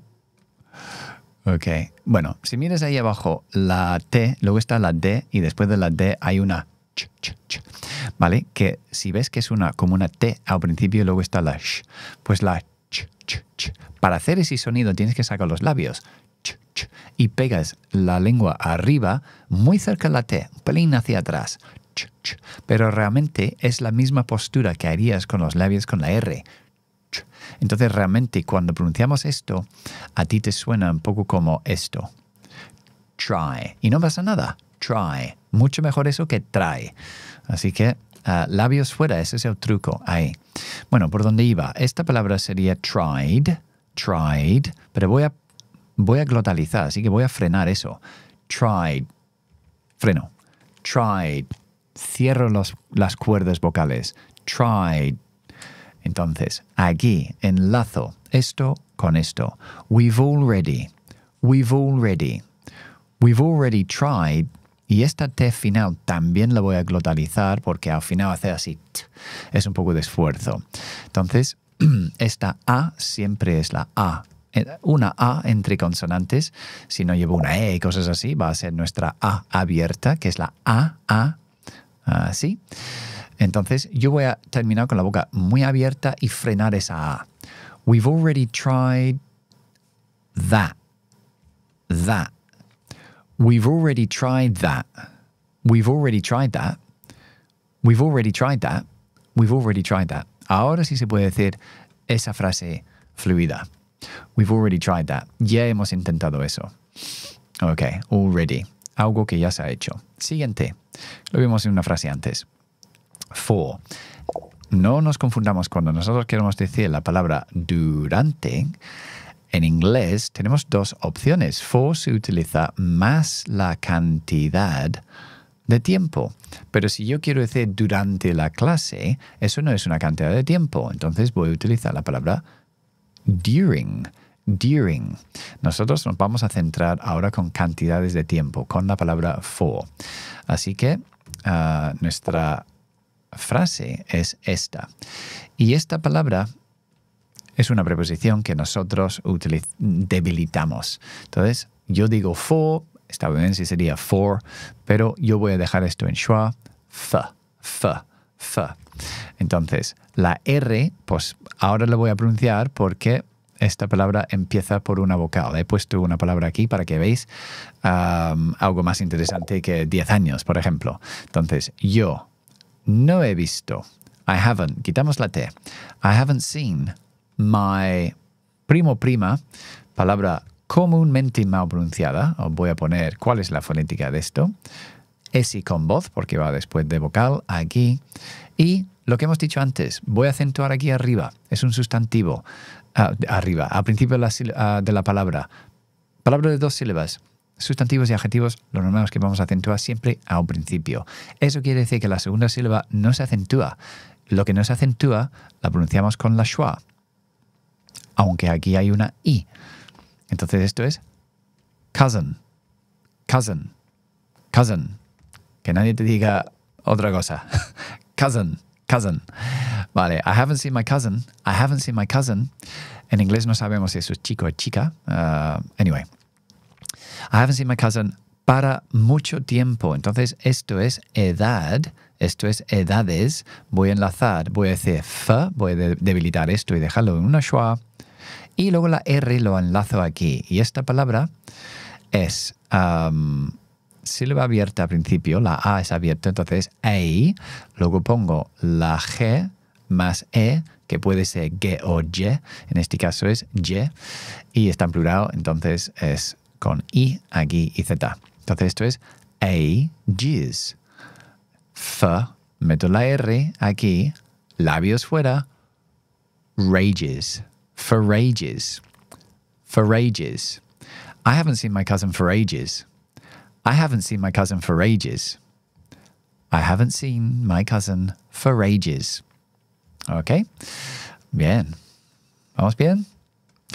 Ok. Bueno, si miras ahí abajo la T, luego está la D y después de la D hay una ¿Vale? Que si ves que es una, como una T al principio y luego está la sh, pues la ch, Para hacer ese sonido tienes que sacar los labios y pegas la lengua arriba, muy cerca de la T, un pelín hacia atrás. Pero realmente es la misma postura que harías con los labios con la R. Entonces realmente cuando pronunciamos esto, a ti te suena un poco como esto. Try. Y no pasa nada. Try. Mucho mejor eso que trae. Así que ah, labios fuera, ese es el truco ahí. Bueno, por dónde iba, esta palabra sería tried, tried, pero voy a, voy a glotalizar, así que voy a frenar eso. Tried, freno, tried, cierro las cuerdas vocales, tried. Entonces, aquí enlazo esto con esto. We've already, we've already, we've already tried y esta T final también la voy a glotalizar porque al final hace así es un poco de esfuerzo. Entonces, esta A siempre es la A. Eh, una A entre consonantes, si no llevo una E y cosas así, va a ser nuestra A abierta, que es la A, A, así. Entonces, yo voy a terminar con la boca muy abierta y frenar esa A. We've already tried that. That. We've already tried that. We've already tried that. We've already tried that. We've already tried that. Ahora sí se puede decir esa frase fluida. We've already tried that. Ya hemos intentado eso. Ok, already. Algo que ya se ha hecho. Siguiente. Lo vimos en una frase antes. For. No nos confundamos cuando nosotros queremos decir la palabra durante en inglés tenemos dos opciones. For se utiliza más la cantidad de tiempo. Pero si yo quiero decir durante la clase, eso no es una cantidad de tiempo. Entonces voy a utilizar la palabra during. During. Nosotros nos vamos a centrar ahora con cantidades de tiempo, con la palabra for. Así que ah, nuestra frase es esta. Y esta palabra es una preposición que nosotros debilitamos. Entonces, yo digo for, estadounidense sería for, pero yo voy a dejar esto en schwa, f, f, f. Entonces, la R, pues ahora la voy a pronunciar porque esta palabra empieza por una vocal. He puesto una palabra aquí para que veáis algo más interesante que 10 años, por ejemplo. Entonces, yo no he visto. I haven't. Quitamos la T. I haven't seen my primo prima, palabra comúnmente mal pronunciada, os voy a poner cuál es la fonética de esto, es y con voz, porque va después de vocal, aquí, y lo que hemos dicho antes, voy a acentuar aquí arriba, es un sustantivo, ah, arriba, al principio ah, de la, palabra, palabra de dos sílabas, sustantivos y adjetivos, lo normal es que vamos a acentuar siempre al principio. Eso quiere decir que la segunda sílaba no se acentúa. Lo que no se acentúa la pronunciamos con la schwa aunque aquí hay una I. Entonces esto es cousin, cousin, cousin. Que nadie te diga otra cosa. cousin, cousin. Vale, I haven't seen my cousin. I haven't seen my cousin. En inglés no sabemos si eso es chico o chica. Uh, anyway, I haven't seen my cousin para mucho tiempo. Entonces, esto es edad, esto es edades. Voy a enlazar, voy a decir f, voy a debilitar esto y dejarlo en una schwa. Y luego la R lo enlazo aquí. Y esta palabra es um, sílaba abierta al principio, la A es abierta, entonces A luego pongo la G más E, que puede ser G o Y, en este caso es Y, y está en plural, entonces es con I aquí y Z. Entonces esto es A G's. F, meto la R aquí, labios fuera, rages. for ages. For ages. I haven't seen my cousin for ages. I haven't seen my cousin for ages. I haven't seen my cousin for ages. Okay. Bien. Vamos bien.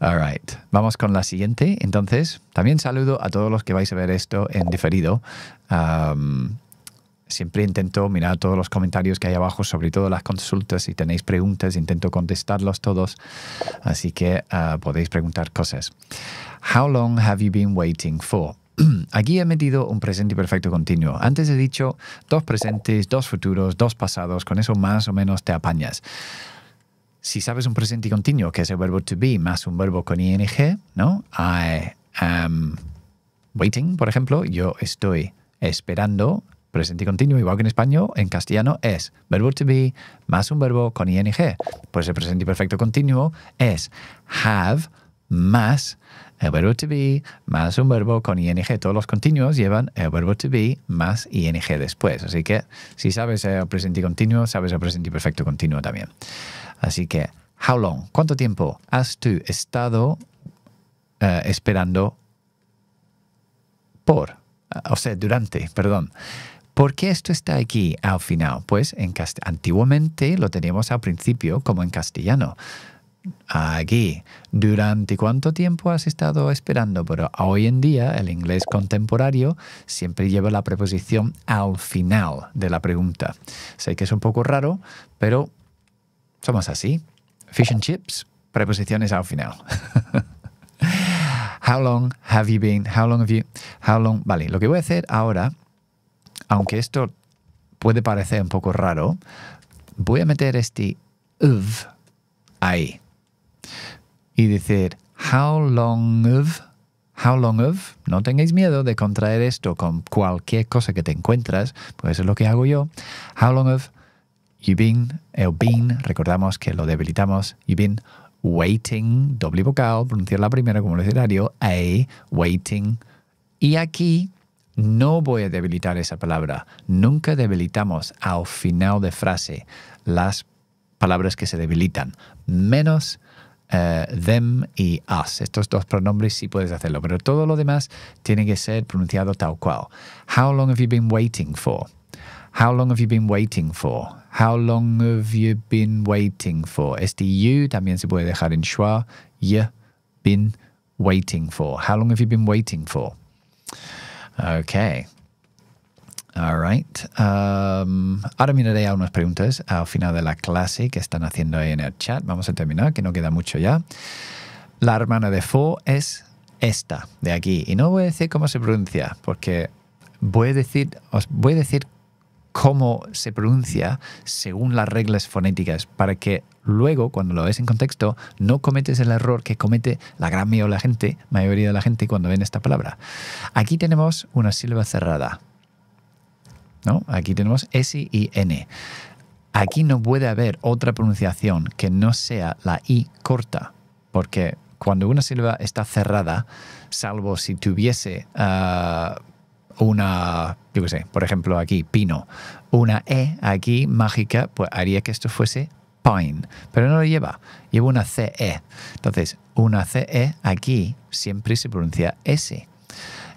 All right. Vamos con la siguiente. Entonces, también saludo a todos los que vais a ver esto en diferido. Um, siempre intento mirar todos los comentarios que hay abajo, sobre todo las consultas. Si tenéis preguntas, intento contestarlos todos. Así que ah, podéis preguntar cosas. How long have you been waiting for? Aquí he metido un presente perfecto continuo. Antes he dicho dos presentes, dos futuros, dos pasados. Con eso más o menos te apañas. Si sabes un presente continuo, que es el verbo to be más un verbo con ing, ¿no? I am waiting, por ejemplo. Yo estoy esperando presente continuo, igual que en español, en castellano es verbo to be más un verbo con ing. Pues el presente perfecto continuo es have más el verbo to be más un verbo con ing. Todos los continuos llevan el verbo to be más ing después. Así que si sabes el presente continuo, sabes el presente perfecto continuo también. Así que, how long? ¿Cuánto tiempo has tú estado eh, esperando por? O sea, durante, perdón. ¿Por qué esto está aquí al final? Pues en antiguamente lo teníamos al principio como en castellano. Aquí, ¿durante cuánto tiempo has estado esperando? Pero hoy en día el inglés contemporáneo siempre lleva la preposición al final de la pregunta. Sé que es un poco raro, pero somos así. Fish and chips, preposiciones al final. how long have you been? How long have you? How long? Vale, lo que voy a hacer ahora aunque esto puede parecer un poco raro, voy a meter este of ahí y decir how long of How long of? No tengáis miedo de contraer esto con cualquier cosa que te encuentras, pues es lo que hago yo. How long of you been, el eh, been, recordamos que lo debilitamos, you been waiting, doble vocal, pronunciar la primera como el escenario, a, waiting. Y aquí no voy a debilitar esa palabra. Nunca debilitamos al final de frase las palabras que se debilitan, menos eh, them y us. Estos dos pronombres sí puedes hacerlo, pero todo lo demás tiene que ser pronunciado tal cual. How long have you been waiting for? How long have you been waiting for? How long have you been waiting for? Este you también se puede dejar en schwa. You been waiting for. How long have you been waiting for? Ok. All right. Um, ahora miraré algunas preguntas al final de la clase que están haciendo ahí en el chat. Vamos a terminar, que no queda mucho ya. La hermana de Fo es esta de aquí. Y no voy a decir cómo se pronuncia, porque voy a decir, os voy a decir cómo se pronuncia según las reglas fonéticas para que luego, cuando lo ves en contexto, no cometes el error que comete la gran mayoría de la gente, mayoría de la gente cuando ven esta palabra. Aquí tenemos una sílaba cerrada. Aquí tenemos S y N. Aquí no puede haber otra pronunciación que no sea la I corta, porque cuando una sílaba está cerrada, salvo si tuviese ah, una, yo qué sé, por ejemplo aquí, pino, una E aquí mágica, pues haría que esto fuese pine, pero no lo lleva, lleva una CE. Entonces, una CE aquí siempre se pronuncia S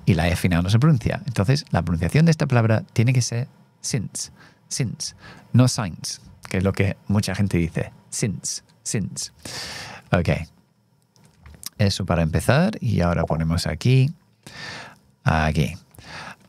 y la E final no se pronuncia. Entonces, la pronunciación de esta palabra tiene que ser since, since, no signs, que es lo que mucha gente dice, since, since. Ok. Eso para empezar y ahora ponemos aquí, aquí.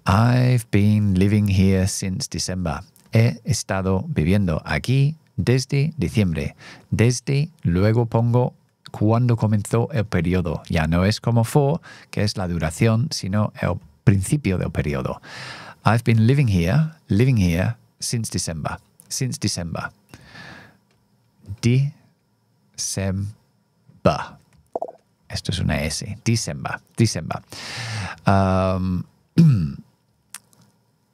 I've been living here since December. He estado viviendo aquí desde diciembre. Desde luego pongo cuando comenzó el periodo. Ya no es como for, que es la duración, sino el principio del periodo. I've been living here, living here since December. Since December. December. Esto es una S. December. December. Um,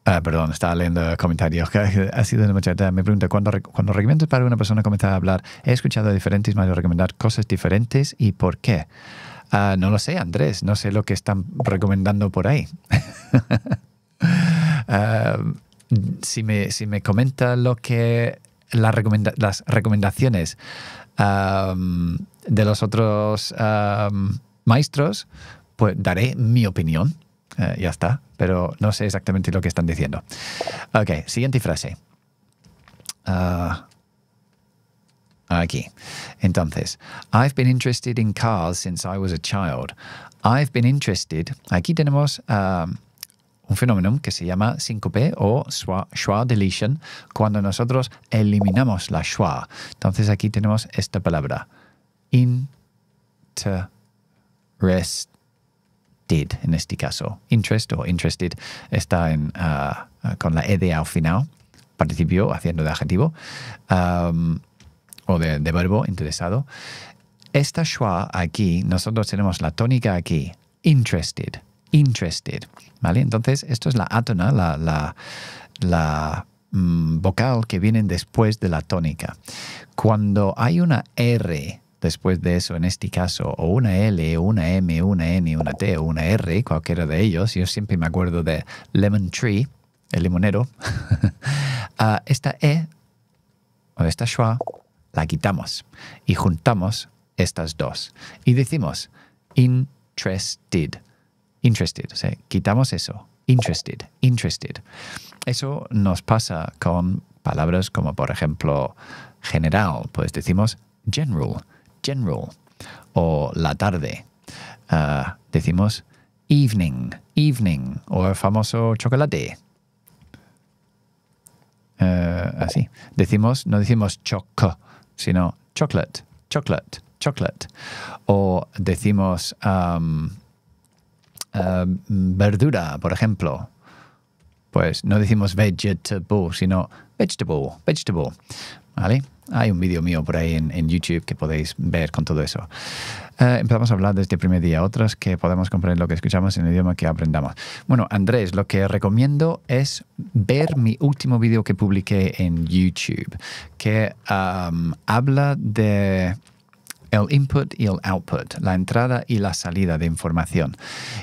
Ah, perdón, estaba leyendo comentarios. Ha sido una Me pregunta, cuando, cuando recomiendas para una persona comenzar a hablar, he escuchado diferentes maneras recomendar cosas diferentes y por qué. Ah, no lo sé, Andrés. No sé lo que están recomendando por ahí. Ah, si, me, si comenta lo que las recomendaciones de los otros maestros, pues daré mi opinión. Eh, ya está, pero no sé exactamente lo que están diciendo. Ok, siguiente frase. Ah, aquí. Entonces, I've been interested in cars since I was a child. I've been interested. Aquí tenemos um, un fenómeno que se llama síncope o schwa, schwa deletion cuando nosotros eliminamos la schwa. Entonces aquí tenemos esta palabra. Interest did en este caso. Interest o interested está ah, con la ed al final, participio haciendo de adjetivo o de, verbo interesado. Esta schwa aquí, nosotros tenemos la tónica aquí, interested, interested, ¿vale? Entonces, esto es la átona, la, mm, vocal que viene después de la tónica. Cuando hay una R después de eso, en este caso, o una L, una M, una N, una T o una R, cualquiera de ellos, yo siempre me acuerdo de Lemon Tree, el limonero, ah, esta E o esta schwa la quitamos y juntamos estas dos y decimos interested, interested, o quitamos eso, interested, interested. Eso nos pasa con palabras como por ejemplo general, pues decimos general general o la tarde. Ah, decimos evening, evening o el famoso chocolate. Ah, así. Decimos, no decimos choco, sino chocolate, chocolate, chocolate. O decimos verdura, por ejemplo. Pues no decimos vegetable, sino vegetable, vegetable. ¿Vale? Hay un vídeo mío por ahí en, YouTube que podéis ver con todo eso. Eh, empezamos a hablar desde el este primer día, otras que podemos comprender lo que escuchamos en el idioma que aprendamos. Bueno, Andrés, lo que recomiendo es ver mi último vídeo que publiqué en YouTube, que um, habla de el input y el output, la entrada y la salida de información.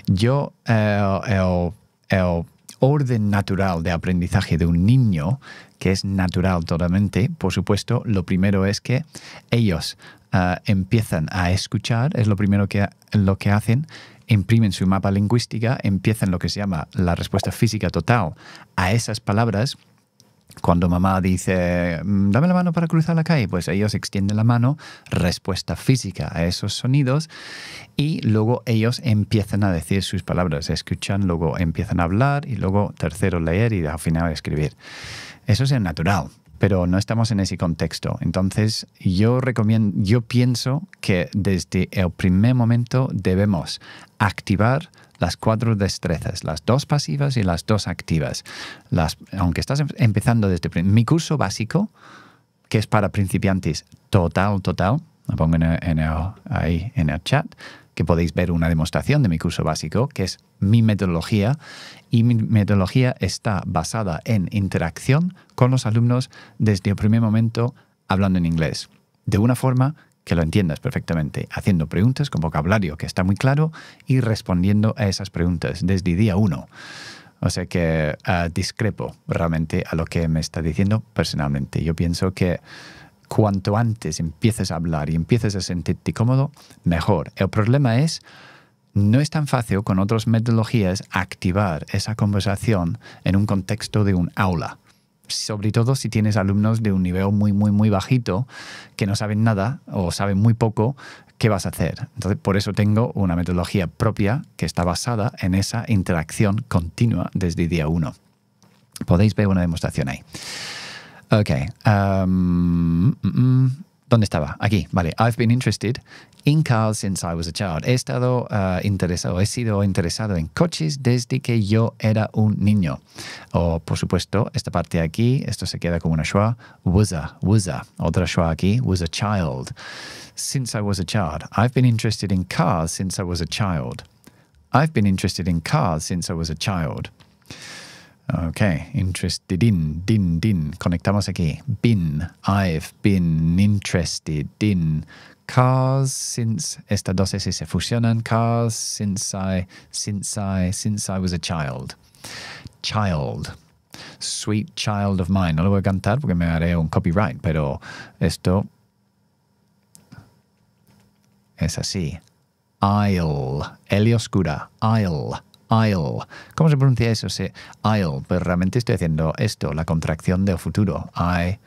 Yo, eh, el orden natural de aprendizaje de un niño que es natural totalmente, por supuesto, lo primero es que ellos eh, empiezan a escuchar, es lo primero que, lo que hacen, imprimen su mapa lingüística, empiezan lo que se llama la respuesta física total a esas palabras cuando mamá dice, mm, dame la mano para cruzar la calle, pues ellos extienden la mano, respuesta física a esos sonidos, y luego ellos empiezan a decir sus palabras, escuchan, luego empiezan a hablar, y luego tercero leer y al final escribir. Eso es el natural, pero no estamos en ese contexto. Entonces, yo recomiendo, yo pienso que desde el primer momento debemos activar las cuatro destrezas, las dos pasivas y las dos activas. Las, aunque estás em-, empezando desde mi curso básico, que es para principiantes, total, total, lo pongo ahí en el chat, que podéis ver una demostración de mi curso básico, que es mi metodología, y mi metodología está basada en interacción con los alumnos desde el primer momento hablando en inglés, de una forma que lo entiendas perfectamente, haciendo preguntas con vocabulario que está muy claro y respondiendo a esas preguntas desde día uno. O sea que eh, discrepo realmente a lo que me está diciendo personalmente. Yo pienso que cuanto antes empieces a hablar y empieces a sentirte cómodo, mejor. El problema es, no es tan fácil con otras metodologías activar esa conversación en un contexto de un aula. Sobre todo si tienes alumnos de un nivel muy, muy, muy bajito que no saben nada o saben muy poco, ¿qué vas a hacer? Entonces, por eso tengo una metodología propia que está basada en esa interacción continua desde día uno. Podéis ver una demostración ahí. Ok. Um, ¿Dónde estaba? Aquí, vale. I've been interested in cars since I was a child. He estado uh, interesado, he sido interesado en coches desde que yo era un niño. O, por supuesto, esta parte aquí, esto se queda como una schwa. Was a, was a. Otra schwa aquí, was a child. Since I was a child. I've been interested in cars since I was a child. I've been interested in cars since I was a child. Okay, interested in, din, din. Conectamos aquí. Been, I've been interested in cars since estas dos S se fusionan. Cars since I, since I, since I was a child. Child. Sweet child of mine. No lo voy a cantar porque me haré un copyright, pero esto es así. i Isle. Elioscura. will I'll. ¿Cómo se pronuncia eso? Sí, I'll. Pero pues realmente estoy haciendo esto, la contracción del futuro. I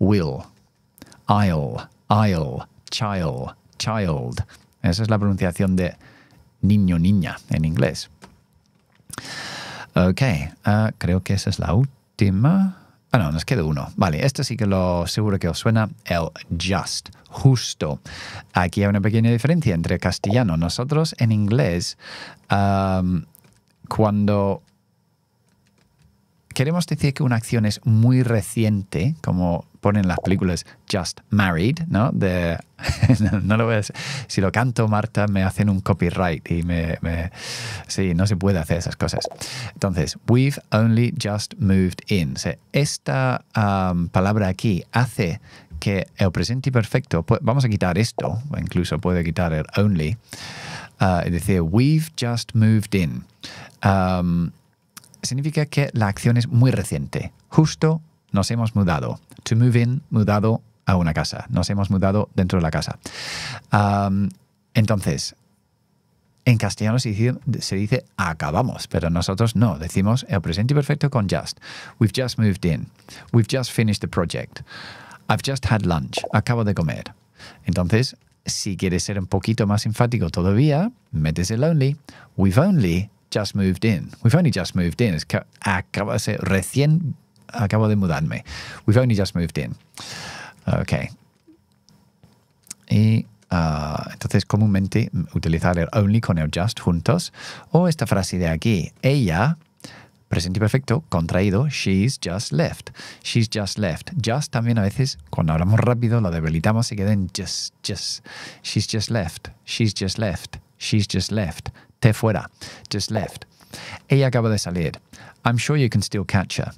will. I'll. I'll. Child. Child. Esa es la pronunciación de niño, niña en inglés. Ok, ah, creo que esa es la última. Ah, no, nos queda uno. Vale, Esto sí que lo seguro que os suena, el just, justo. Aquí hay una pequeña diferencia entre castellano. Nosotros en inglés cuando queremos decir que una acción es muy reciente, como ponen las películas Just Married, ¿no? De, no lo decir. Si lo canto, Marta, me hacen un copyright y me, Sí, no se puede hacer esas cosas. Entonces, we've only just moved in. Esta um, palabra aquí hace que el presente perfecto... Pues, vamos a quitar esto, incluso puede quitar el only. Uh, decir dice, we've just moved in. Um, significa que la acción es muy reciente. Justo nos hemos mudado. To move in, mudado a una casa. Nos hemos mudado dentro de la casa. Um, entonces, en castellano se dice, se dice, acabamos, pero nosotros no, decimos el presente perfecto con just. We've just moved in. We've just finished the project. I've just had lunch. Acabo de comer. Entonces, si quieres ser un poquito más enfático todavía, metes el only. We've only just moved in. We've only just moved in. Es que acabo de ser recién acabo de mudarme. We've only just moved in. Ok. Y ah, entonces comúnmente utilizar el only con el just juntos. O esta frase de aquí. Ella Presente perfecto, contraído, she's just left. She's just left. Just también a veces, cuando hablamos rápido, la debilitamos y queda just, just. She's just left. She's just left. She's just left. Te fuera. Just left. Ella acaba de salir. I'm sure you can still catch her.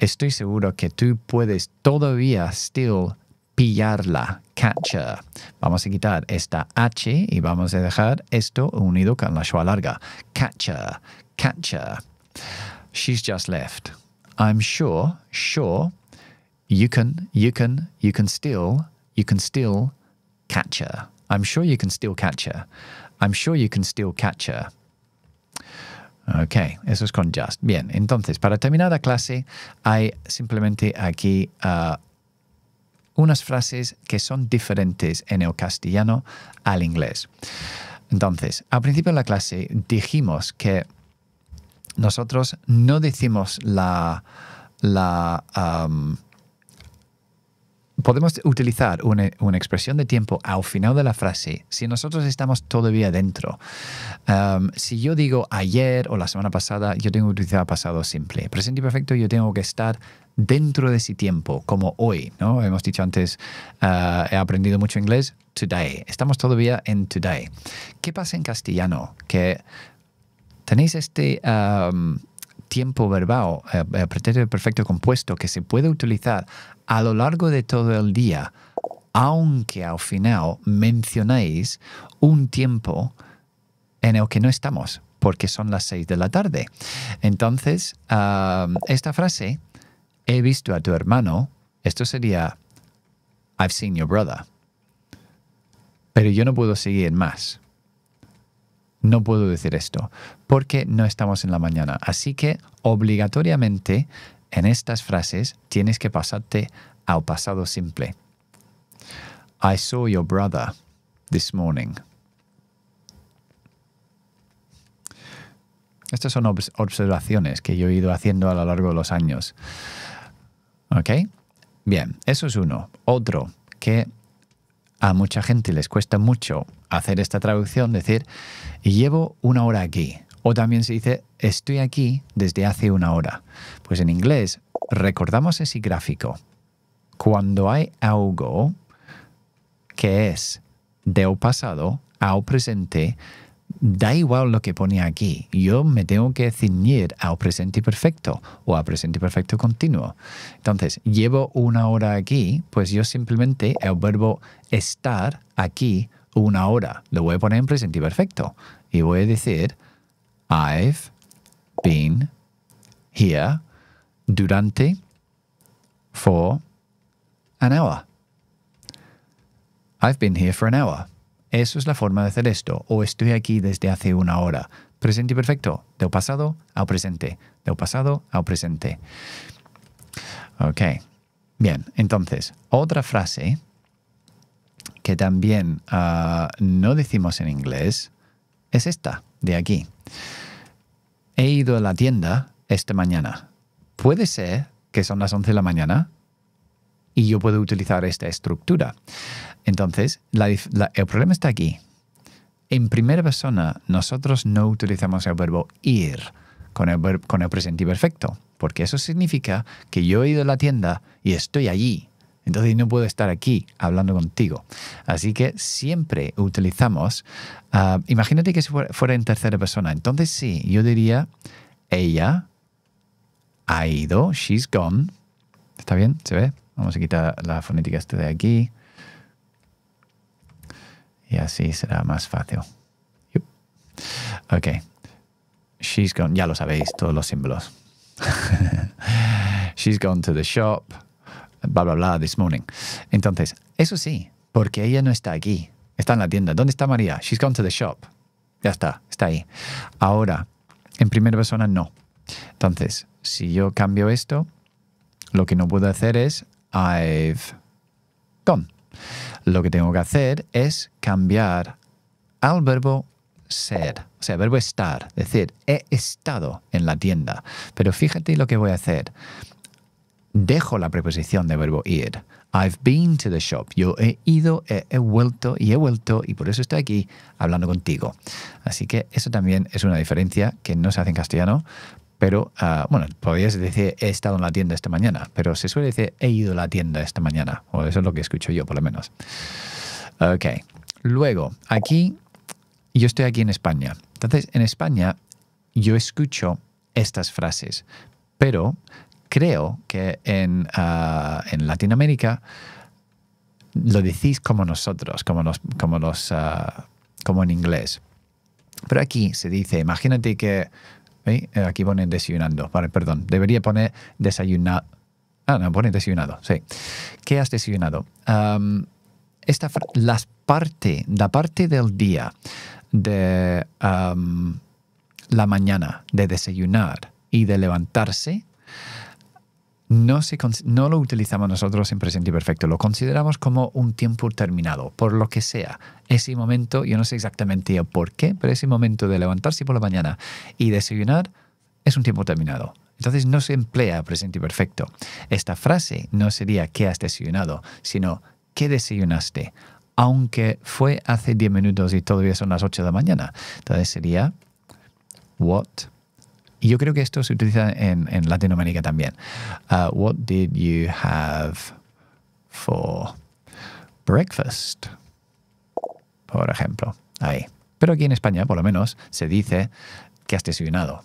Estoy seguro que tú puedes todavía still pillarla, catch her. Vamos a quitar esta H y vamos a dejar esto unido con la schwa larga. Catch her, catch her. She's just left. I'm sure, sure, you can, you can, you can still, you can still catch her. I'm sure you can still catch her. I'm sure you can still catch her. Ok, eso es con just. Bien, entonces, para terminar la clase, hay simplemente aquí uh, unas frases que son diferentes en el castellano al inglés. Entonces, al principio de la clase dijimos que nosotros no decimos la... podemos utilizar una, expresión de tiempo al final de la frase si nosotros estamos todavía dentro. si yo digo ayer o la semana pasada, yo tengo que utilizar pasado simple. Presente y perfecto, yo tengo que estar dentro de ese tiempo, como hoy, ¿no? Hemos dicho antes, ah, he aprendido mucho inglés, today. Estamos todavía en today. ¿Qué pasa en castellano? Que tenéis este tiempo verbal, el eh, pretérito perfecto compuesto, que se puede utilizar a lo largo de todo el día, aunque al final mencionéis un tiempo en el que no estamos, porque son las seis de la tarde. Entonces, esta frase, he visto a tu hermano, esto sería, I've seen your brother. Pero yo no puedo seguir más no puedo decir esto, porque no estamos en la mañana. Así que obligatoriamente en estas frases tienes que pasarte al pasado simple. I saw your brother this morning. Estas son observaciones que yo he ido haciendo a lo largo de los años. ¿Ok? Bien, eso es uno. Otro, que a mucha gente les cuesta mucho hacer esta traducción, decir, llevo una hora aquí. O también se dice, estoy aquí desde hace una hora. Pues en inglés recordamos ese gráfico. Cuando hay algo que es o pasado al presente, da igual lo que pone aquí, yo me tengo que ceñir a presente perfecto o al presente perfecto continuo. Entonces, llevo una hora aquí, pues yo simplemente el verbo estar aquí una hora lo voy a poner en presente perfecto y voy a decir I've been here durante for an hour. I've been here for an hour. Eso es la forma de hacer esto, o estoy aquí desde hace una hora. Presente y perfecto, del pasado al presente, del pasado al presente. Ok, bien, entonces, otra frase que también ah, no decimos en inglés es esta, de aquí. He ido a la tienda esta mañana. Puede ser que son las 11 de la mañana, y yo puedo utilizar esta estructura. Entonces, el problema está aquí. En primera persona, nosotros no utilizamos el verbo ir con el, presente perfecto, porque eso significa que yo he ido a la tienda y estoy allí. Entonces no puedo estar aquí hablando contigo. Así que siempre utilizamos, ah, imagínate que si fuera en tercera persona, entonces sí, yo diría, ella ha ido, she's gone, ¿está bien? ¿Se ve? Vamos a quitar la fonética esta de aquí. Y así será más fácil. Ok. She's gone. Ya lo sabéis, todos los símbolos. She's gone to the shop. Bla, bla, bla, this morning. Entonces, eso sí, porque ella no está aquí. Está en la tienda. ¿Dónde está María? She's gone to the shop. Ya está, está ahí. Ahora, en primera persona no. Entonces, si yo cambio esto, lo que no puedo hacer es I've gone. Lo que tengo que hacer es cambiar al verbo ser, o sea, verbo estar, es decir, he estado en la tienda. Pero fíjate lo que voy a hacer. Dejo la preposición de verbo ir. I've been to the shop. Yo he ido, he, he vuelto y he vuelto y por eso estoy aquí hablando contigo. Así que eso también es una diferencia que no se hace en castellano, pero ah, bueno, podrías decir he estado en la tienda esta mañana, pero se suele decir he ido a la tienda esta mañana, o eso es lo que escucho yo por lo menos. Ok, luego, aquí, yo estoy aquí en España, entonces en España yo escucho estas frases, pero creo que en, ah, en Latinoamérica lo decís como nosotros, como, los, como, los, ah, como en inglés. Pero aquí se dice, imagínate que ¿eh? Eh, aquí pone desayunando, vale, perdón, debería poner desayunado. Ah, no, pone desayunado, sí. ¿Qué has desayunado? esta, las parte, la parte del día de la mañana, de desayunar y de levantarse, no, lo utilizamos nosotros en presente perfecto. lo consideramos como un tiempo terminado, por lo que sea. Ese momento, yo no sé exactamente por qué, pero ese momento de levantarse por la mañana y desayunar es un tiempo terminado. Entonces no se emplea presente perfecto. Esta frase no sería qué has desayunado, sino qué desayunaste, aunque fue hace 10 minutos y todavía son las 8 de la mañana. Entonces sería what y yo creo que esto se utiliza en, Latinoamérica también. Uh, what did you have for breakfast? Por ejemplo, ahí. Pero aquí en España, por lo menos, se dice que has desayunado.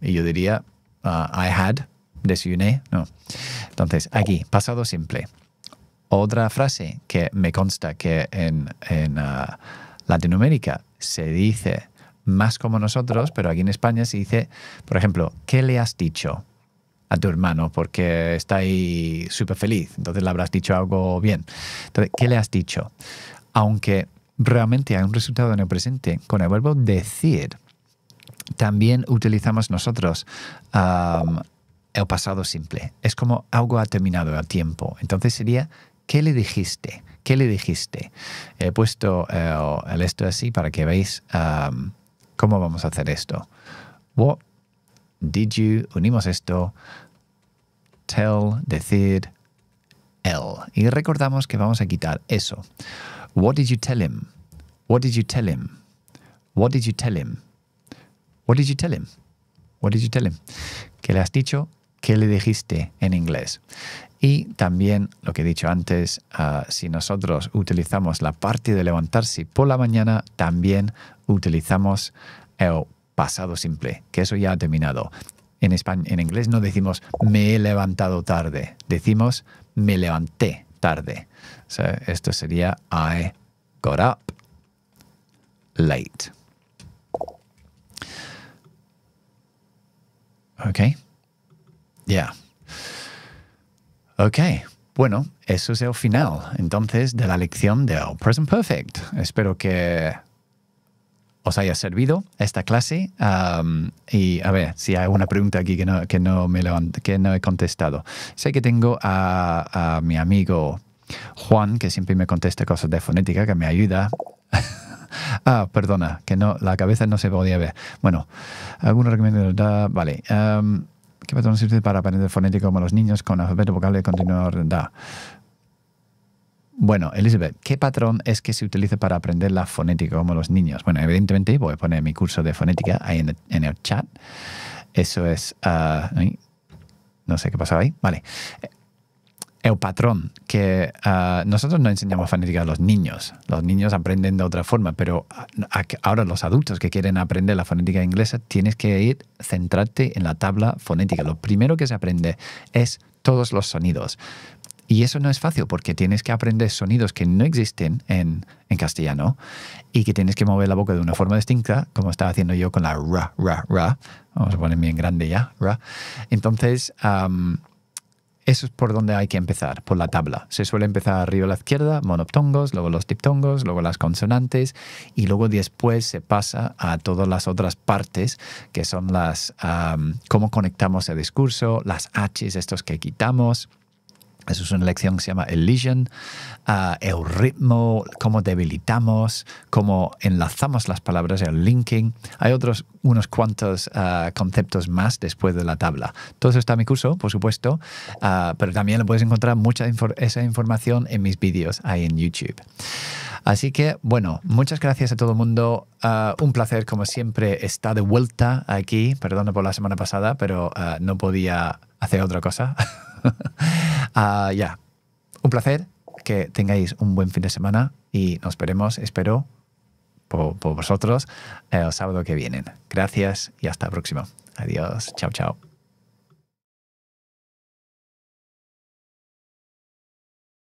Y yo diría, uh, I had, desayuné, no. Entonces, aquí, pasado simple. Otra frase que me consta que en, uh, Latinoamérica se dice más como nosotros, pero aquí en España se dice, por ejemplo, ¿qué le has dicho? a tu hermano porque está ahí súper feliz, entonces le habrás dicho algo bien. Entonces, ¿qué le has dicho? Aunque realmente hay un resultado en el presente, con el verbo decir, también utilizamos nosotros el pasado simple. Es como algo ha terminado a tiempo. Entonces sería, ¿qué le dijiste? ¿Qué le dijiste? He puesto el, esto así para que veáis ¿Cómo vamos a hacer esto? What did you, unimos esto, tell, decir, él. Y recordamos que vamos a quitar eso. What did you tell him? What did you tell him? What did you tell him? What did you tell him? What did you tell him? ¿Qué le has dicho? ¿Qué le dijiste en inglés? Y también lo que he dicho antes, ah, si nosotros utilizamos la parte de levantarse por la mañana, también utilizamos el pasado simple, que eso ya ha terminado. En, en inglés no decimos me he levantado tarde, decimos me levanté tarde. esto sería I got up late. Ok, ya. Ok, bueno, eso es el final entonces de la lección del Present Perfect. Espero que os haya servido esta clase. Um, y a ver si hay alguna pregunta aquí que no, me que no he contestado. Sé que tengo a, mi amigo Juan, que siempre me contesta cosas de fonética, que me ayuda. ah, perdona, que no, la cabeza no se podía ver. Bueno, alguna recomendación. Ah, vale. Um, ¿Qué patrón se utiliza para aprender fonética como los niños con alfabeto vocal continuador da? Bueno, Elizabeth, ¿qué patrón es que se utiliza para aprender la fonética como los niños? Bueno, evidentemente voy a poner mi curso de fonética ahí en el, chat. Eso es... Ah, no sé qué pasaba ahí. Vale el patrón, que eh, nosotros no enseñamos fonética a los niños, los niños aprenden de otra forma, pero ahora los adultos que quieren aprender la fonética inglesa, tienes que ir, centrarte en la tabla fonética. Lo primero que se aprende es todos los sonidos. Y eso no es fácil porque tienes que aprender sonidos que no existen en, en, castellano y que tienes que mover la boca de una forma distinta, como estaba haciendo yo con la ra, ra, ra. Vamos a poner bien grande ya, ra. Entonces, eso es por donde hay que empezar, por la tabla. Se suele empezar arriba a la izquierda, monoptongos, luego los diptongos, luego las consonantes y luego después se pasa a todas las otras partes que son las, cómo conectamos el discurso, las Hs estos que quitamos, eso es una lección que se llama Elision, ah, el ritmo, cómo debilitamos, cómo enlazamos las palabras, el linking. Hay otros unos cuantos ah, conceptos más después de la tabla. Todo eso está en mi curso, por supuesto, ah, pero también lo puedes encontrar mucha esa información en mis vídeos ahí en YouTube. Así que, bueno, muchas gracias a todo el mundo. Ah, un placer, como siempre, estar de vuelta aquí. Perdón por la semana pasada, pero ah, no podía hacer otra cosa. Ah, ya, un placer. Que tengáis un buen fin de semana y nos veremos, espero, por, vosotros eh, el sábado que viene. Gracias y hasta próximo. Adiós. Chao, chao.